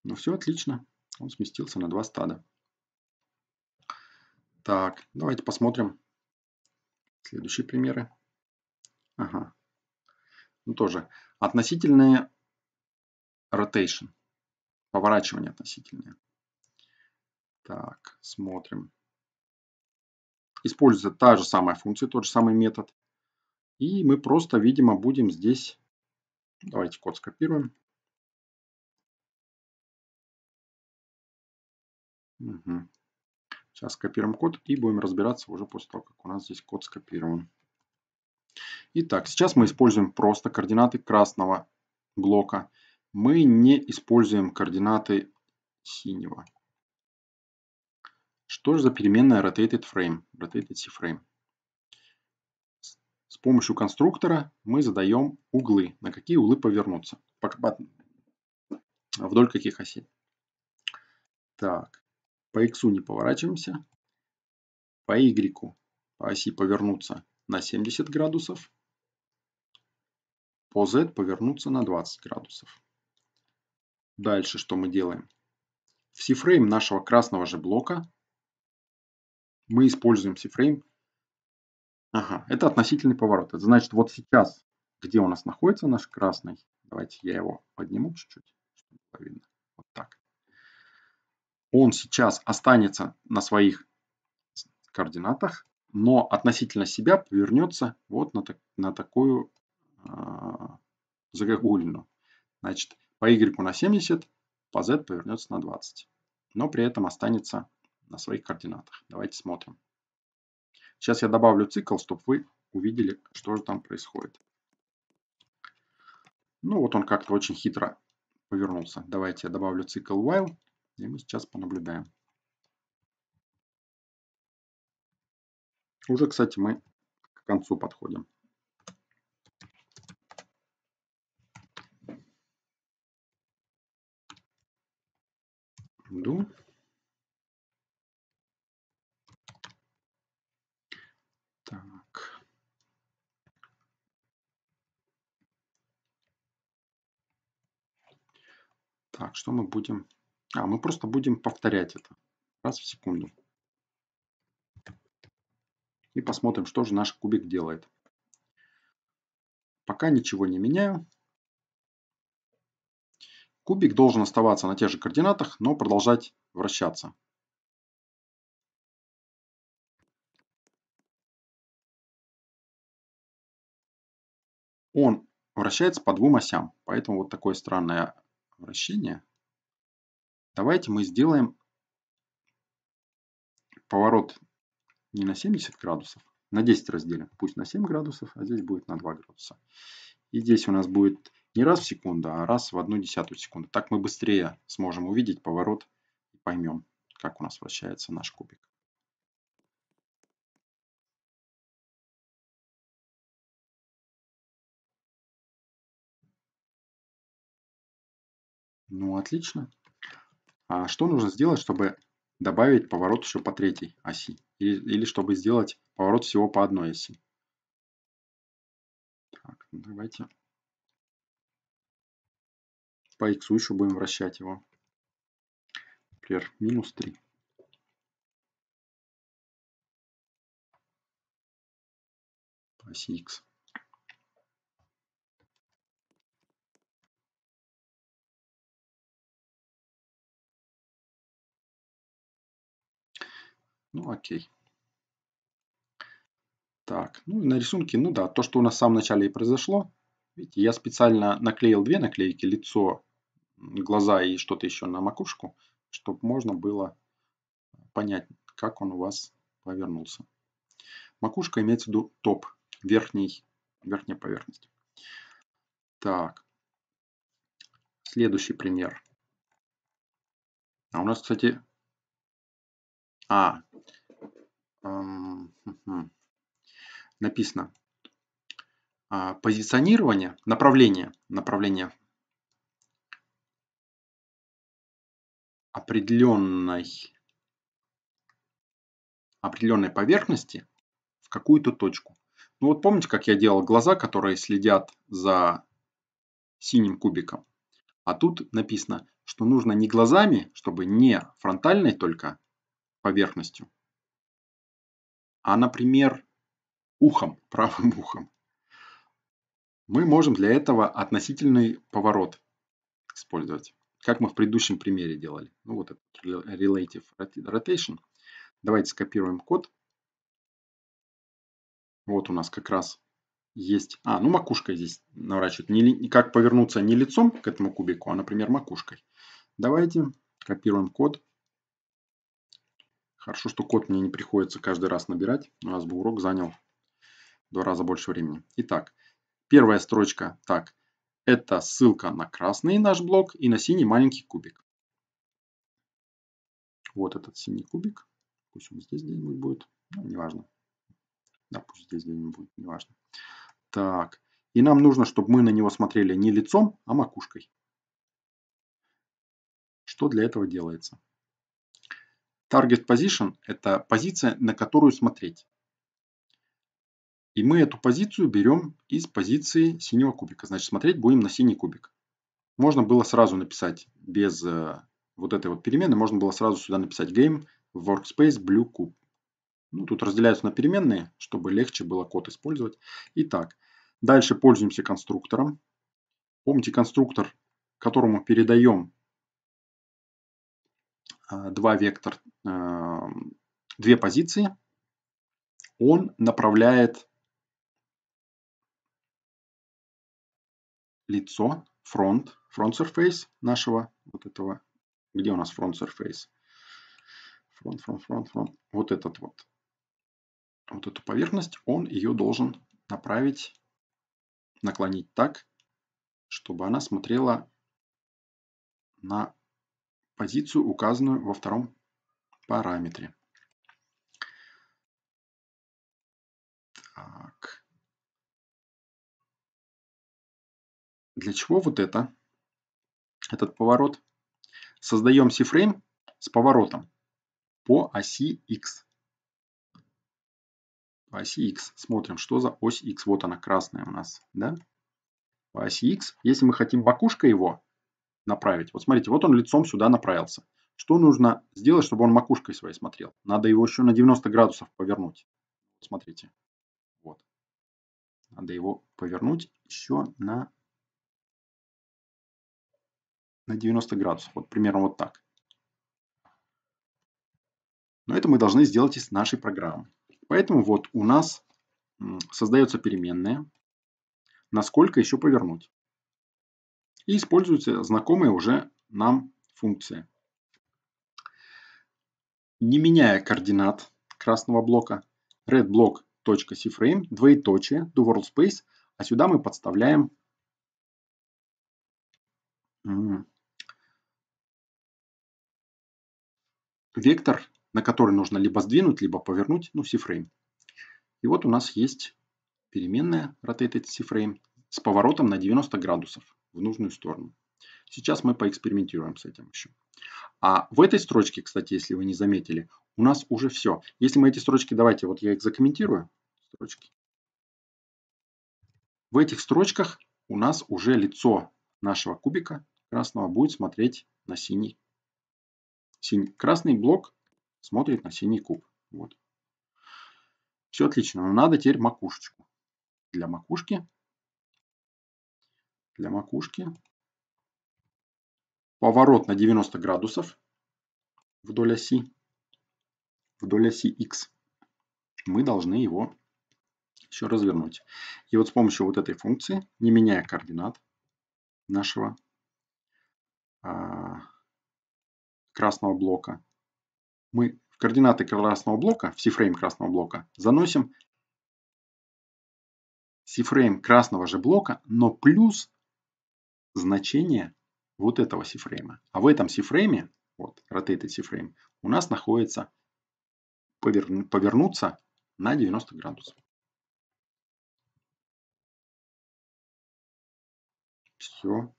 Ну все отлично, он сместился на два стада. Так, давайте посмотрим следующие примеры. Ага. Ну тоже относительные rotation, поворачивание относительное. Так, смотрим. Используется та же самая функция, тот же самый метод. И мы просто, видимо, будем здесь... Давайте код скопируем. Угу. Сейчас скопируем код и будем разбираться уже после того, как у нас здесь код скопирован. Итак, сейчас мы используем просто координаты красного блока. Мы не используем координаты синего. Что же за переменная rotated frame, rotated C-frame? С помощью конструктора мы задаем углы, на какие углы повернуться, вдоль каких осей. Так, по x не поворачиваемся, по y, по оси повернуться на 70 градусов, по z повернуться на 20 градусов. Дальше что мы делаем? В сифрейм нашего красного же блока мы используем сифрейм Ага, это относительный поворот. Это значит, вот сейчас, где у нас находится наш красный, давайте я его подниму чуть-чуть, чтобы было видно. Вот так. Он сейчас останется на своих координатах, но относительно себя повернется вот на, так, на такую э, а, загогулину. Значит, по y на 70, по z повернется на 20, но при этом останется на своих координатах. Давайте смотрим. Сейчас я добавлю цикл, чтобы вы увидели, что же там происходит. Ну вот он как-то очень хитро повернулся. Давайте я добавлю цикл while, и мы сейчас понаблюдаем. Уже, кстати, мы к концу подходим. Do Так, что мы будем... А, мы просто будем повторять это раз в секунду. И посмотрим, что же наш кубик делает. Пока ничего не меняю. Кубик должен оставаться на тех же координатах, но продолжать вращаться. Он вращается по двум осям, поэтому вот такое странное Вращения. Давайте мы сделаем поворот не на 70 градусов, на 10 разделим. Пусть на 7 градусов, а здесь будет на 2 градуса. И здесь у нас будет не раз в секунду, а раз в одну десятую секунду. Так мы быстрее сможем увидеть поворот и поймем, как у нас вращается наш кубик. Ну, отлично. А что нужно сделать, чтобы добавить поворот еще по третьей оси? Или, или чтобы сделать поворот всего по одной оси? Так, ну, давайте по x еще будем вращать его. Например, минус 3. По оси x. Ну, окей. Так, ну и на рисунке, ну да, то, что у нас в самом начале и произошло. Видите, я специально наклеил две наклейки, лицо, глаза и что-то еще на макушку, чтобы можно было понять, как он у вас повернулся. Макушка имеется в виду топ, верхний, верхняя поверхность. Так, следующий пример. А у нас, кстати... А, написано а, позиционирование, направление, направление определенной, определенной поверхности в какую-то точку. Ну вот помните, как я делал глаза, которые следят за синим кубиком? А тут написано, что нужно не глазами, чтобы не фронтальной только поверхностью, а, например, ухом, правым ухом, мы можем для этого относительный поворот использовать, как мы в предыдущем примере делали. Ну вот этот relative rotation. Давайте скопируем код. Вот у нас как раз есть... А, ну макушка здесь наворачивает, Не, как повернуться не лицом к этому кубику, а, например, макушкой. Давайте копируем код. Хорошо, что код мне не приходится каждый раз набирать. У нас бы урок занял два раза больше времени. Итак, первая строчка. Так, это ссылка на красный наш блок и на синий маленький кубик. Вот этот синий кубик. Пусть он здесь где-нибудь будет. Ну, неважно. Да, пусть здесь где-нибудь будет, неважно. Так, и нам нужно, чтобы мы на него смотрели не лицом, а макушкой. Что для этого делается? Target Position – это позиция, на которую смотреть. И мы эту позицию берем из позиции синего кубика. Значит, смотреть будем на синий кубик. Можно было сразу написать без э, вот этой вот переменной, можно было сразу сюда написать game workspace blue cube. Ну, тут разделяются на переменные, чтобы легче было код использовать. Итак, дальше пользуемся конструктором. Помните, конструктор, которому передаем Э, два вектор, э, две позиции, он направляет лицо, фронт, фронт surface нашего вот этого, где у нас фронт surface, фронт, фронт, фронт, фронт, вот этот вот, вот эту поверхность, он ее должен направить, наклонить так, чтобы она смотрела на позицию, указанную во втором параметре. Так. Для чего вот это, этот поворот? Создаем сифрейм с поворотом по оси X. По оси X. Смотрим, что за ось X. Вот она, красная у нас. Да? По оси X. Если мы хотим бакушка его направить. Вот смотрите, вот он лицом сюда направился. Что нужно сделать, чтобы он макушкой своей смотрел? Надо его еще на 90 градусов повернуть. Смотрите. Вот. Надо его повернуть еще на, на 90 градусов. Вот примерно вот так. Но это мы должны сделать из нашей программы. Поэтому вот у нас создается переменная. Насколько еще повернуть? и используется знакомая уже нам функция. Не меняя координат красного блока, redblock.cframe, двоеточие, do world space, а сюда мы подставляем вектор, на который нужно либо сдвинуть, либо повернуть, ну, c И вот у нас есть переменная rotated c с поворотом на 90 градусов в нужную сторону. Сейчас мы поэкспериментируем с этим еще. А в этой строчке, кстати, если вы не заметили, у нас уже все. Если мы эти строчки, давайте, вот я их закомментирую, строчки. В этих строчках у нас уже лицо нашего кубика красного будет смотреть на синий. синий. Красный блок смотрит на синий куб. Вот. Все отлично, но надо теперь макушечку. Для макушки для макушки. Поворот на 90 градусов вдоль оси, вдоль оси X. Мы должны его еще развернуть. И вот с помощью вот этой функции, не меняя координат нашего а, красного блока, мы в координаты красного блока, в сифрейм красного блока, заносим сифрейм красного же блока, но плюс значение вот этого сифрейма. А в этом сифрейме, вот, rotated сифрейм, у нас находится поверну, повернуться на 90 градусов. Все.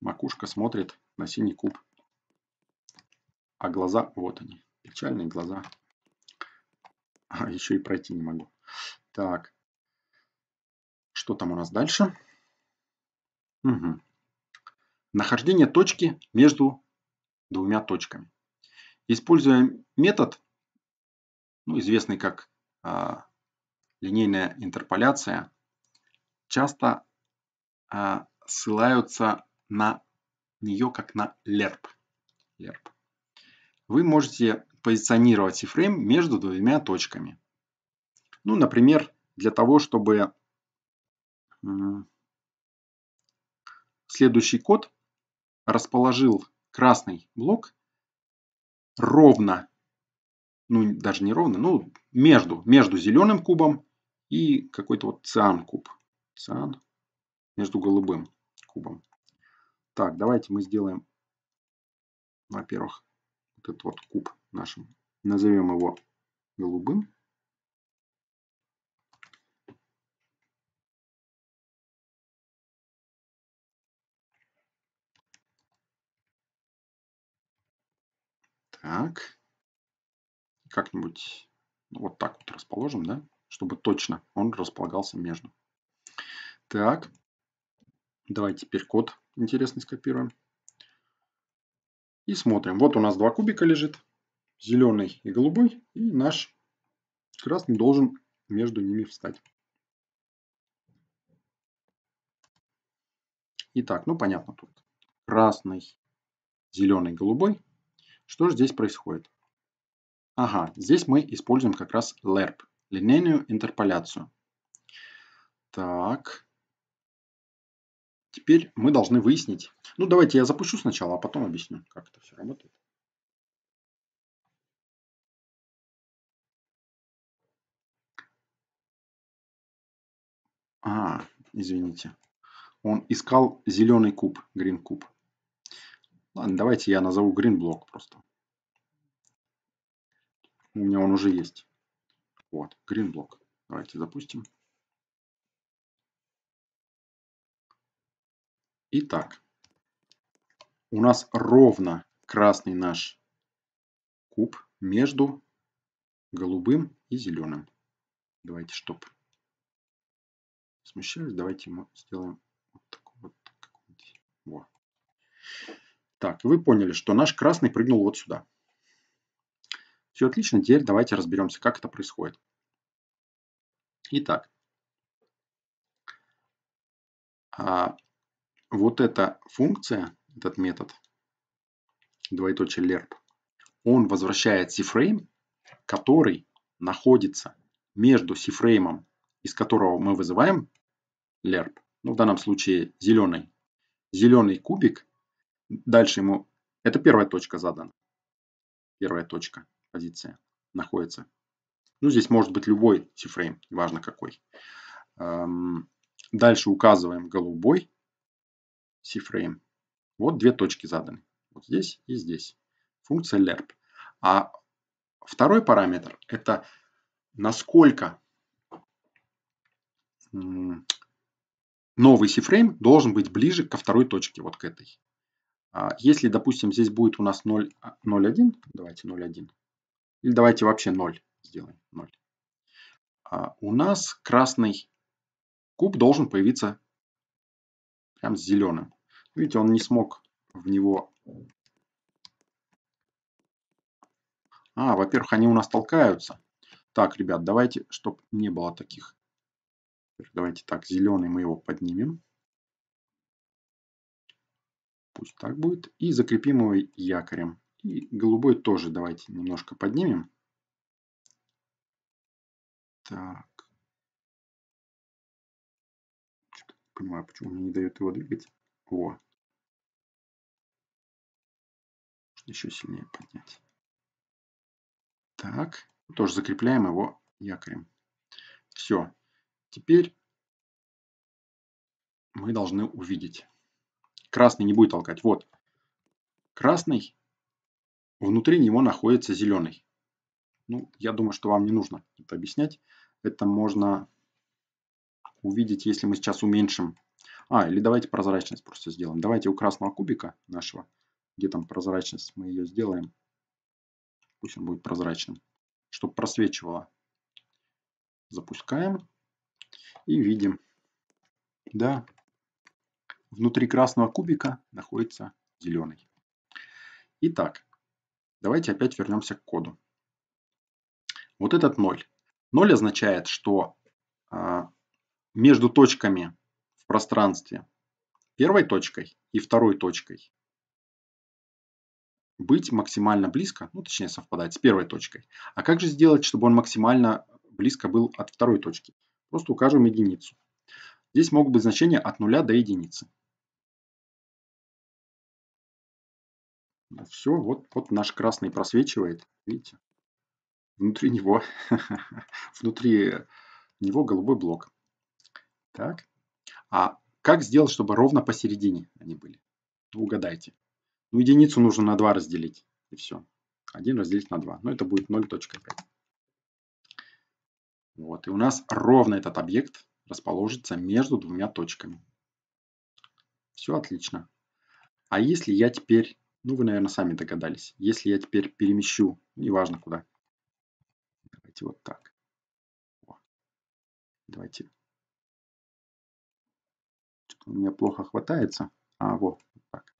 Макушка смотрит на синий куб. А глаза, вот они, печальные глаза. А, еще и пройти не могу. Так, что там у нас дальше? Угу. Нахождение точки между двумя точками. Используя метод, ну, известный как а, линейная интерполяция, часто а, ссылаются на нее как на LERP. LERP. Вы можете позиционировать iframe между двумя точками. Ну, например, для того, чтобы следующий код расположил красный блок ровно, ну даже не ровно, ну между, между зеленым кубом и какой-то вот циан куб. Циан между голубым кубом. Так, давайте мы сделаем, во-первых, вот этот вот куб нашим. Назовем его голубым. Так. Как-нибудь вот так вот расположим, да? Чтобы точно он располагался между. Так. Давайте теперь код интересный скопируем. И смотрим. Вот у нас два кубика лежит. Зеленый и голубой. И наш красный должен между ними встать. Итак, ну понятно тут. Красный, зеленый, голубой. Что же здесь происходит? Ага, здесь мы используем как раз LERP, линейную интерполяцию. Так. Теперь мы должны выяснить. Ну, давайте я запущу сначала, а потом объясню, как это все работает. А, извините. Он искал зеленый куб, green куб. Ладно, давайте я назову green просто. У меня он уже есть. Вот, green block. Давайте запустим. Итак, у нас ровно красный наш куб между голубым и зеленым. Давайте, чтоб смущались, давайте мы сделаем вот такой вот. Во. Так, вы поняли, что наш красный прыгнул вот сюда. Все отлично, теперь давайте разберемся, как это происходит. Итак, а вот эта функция, этот метод, двоеточие lerp, он возвращает c который находится между c из которого мы вызываем lerp, ну, в данном случае зеленый, зеленый кубик Дальше ему... Это первая точка задана. Первая точка, позиция, находится. Ну, здесь может быть любой сифрейм, неважно какой. Эм, дальше указываем голубой сифрейм. Вот две точки заданы. Вот здесь и здесь. Функция lerp. А второй параметр – это насколько новый сифрейм должен быть ближе ко второй точке, вот к этой. А, если, допустим, здесь будет у нас 0, 0,1, а, давайте 0,1, или давайте вообще 0 сделаем, 0. А, у нас красный куб должен появиться прям с зеленым. Видите, он не смог в него... А, во-первых, они у нас толкаются. Так, ребят, давайте, чтобы не было таких... Давайте так, зеленый мы его поднимем. Пусть так будет. И закрепим его якорем. И голубой тоже давайте немножко поднимем. Так. Понимаю, почему мне не дает его двигать. О. еще сильнее поднять. Так. Тоже закрепляем его якорем. Все. Теперь мы должны увидеть Красный не будет толкать. Вот. Красный. Внутри него находится зеленый. Ну, я думаю, что вам не нужно это объяснять. Это можно увидеть, если мы сейчас уменьшим. А, или давайте прозрачность просто сделаем. Давайте у красного кубика нашего, где там прозрачность, мы ее сделаем. Пусть он будет прозрачным, чтобы просвечивало. Запускаем и видим. Да, внутри красного кубика находится зеленый. Итак, давайте опять вернемся к коду. Вот этот 0. 0 означает, что а, между точками в пространстве первой точкой и второй точкой быть максимально близко, ну точнее совпадать с первой точкой. А как же сделать, чтобы он максимально близко был от второй точки? Просто укажем единицу. Здесь могут быть значения от 0 до единицы. все, вот, вот наш красный просвечивает, видите? Внутри него, внутри него голубой блок. Так. А как сделать, чтобы ровно посередине они были? Ну, угадайте. Ну, единицу нужно на 2 разделить, и все. Один разделить на 2. Ну, это будет 0.5. Вот, и у нас ровно этот объект расположится между двумя точками. Все отлично. А если я теперь ну, вы, наверное, сами догадались. Если я теперь перемещу, неважно куда. Давайте вот так. Давайте. Что-то у меня плохо хватается. А, вот, вот так.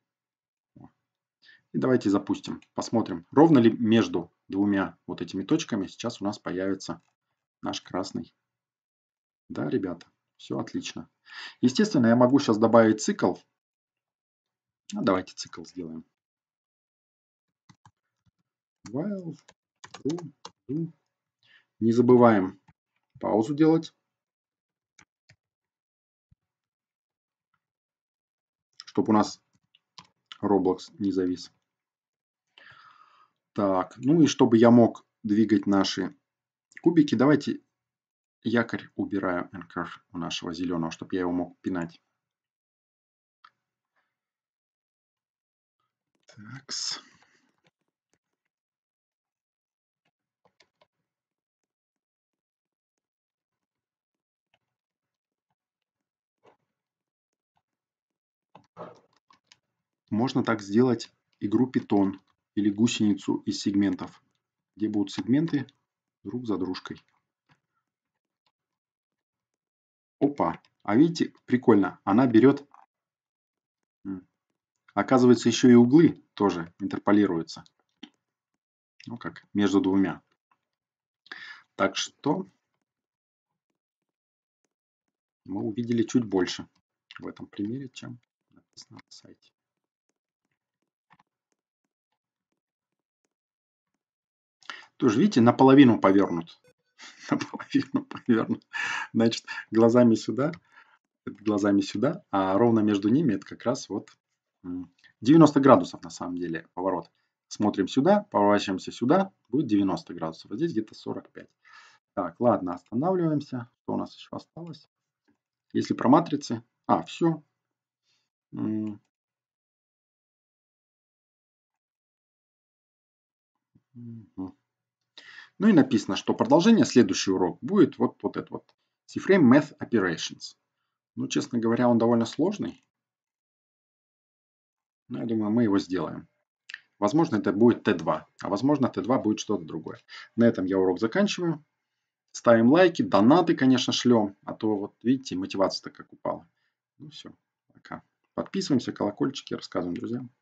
О. И давайте запустим. Посмотрим, ровно ли между двумя вот этими точками сейчас у нас появится наш красный. Да, ребята, все отлично. Естественно, я могу сейчас добавить цикл. А давайте цикл сделаем while true, true. Не забываем паузу делать. чтобы у нас Roblox не завис. Так, ну и чтобы я мог двигать наши кубики, давайте якорь убираю anchor у нашего зеленого, чтобы я его мог пинать. Такс. Можно так сделать игру Python или гусеницу из сегментов, где будут сегменты друг за дружкой. Опа! А видите, прикольно, она берет... Оказывается, еще и углы тоже интерполируются. Ну как, между двумя. Так что мы увидели чуть больше в этом примере, чем написано на сайте. тоже, видите, наполовину повернут. Наполовину повернут. Значит, глазами сюда, глазами сюда, а ровно между ними это как раз вот 90 градусов на самом деле поворот. Смотрим сюда, поворачиваемся сюда, будет 90 градусов, а здесь где-то 45. Так, ладно, останавливаемся. Что у нас еще осталось? Если про матрицы... А, все. Угу. Ну и написано, что продолжение, следующий урок будет вот, вот этот вот. C-Frame Math Operations. Ну, честно говоря, он довольно сложный. Но ну, я думаю, мы его сделаем. Возможно, это будет Т2, а возможно, Т2 будет что-то другое. На этом я урок заканчиваю. Ставим лайки, донаты, конечно, шлем, а то вот видите, мотивация-то как упала. Ну все, пока. Подписываемся, колокольчики, рассказываем друзьям.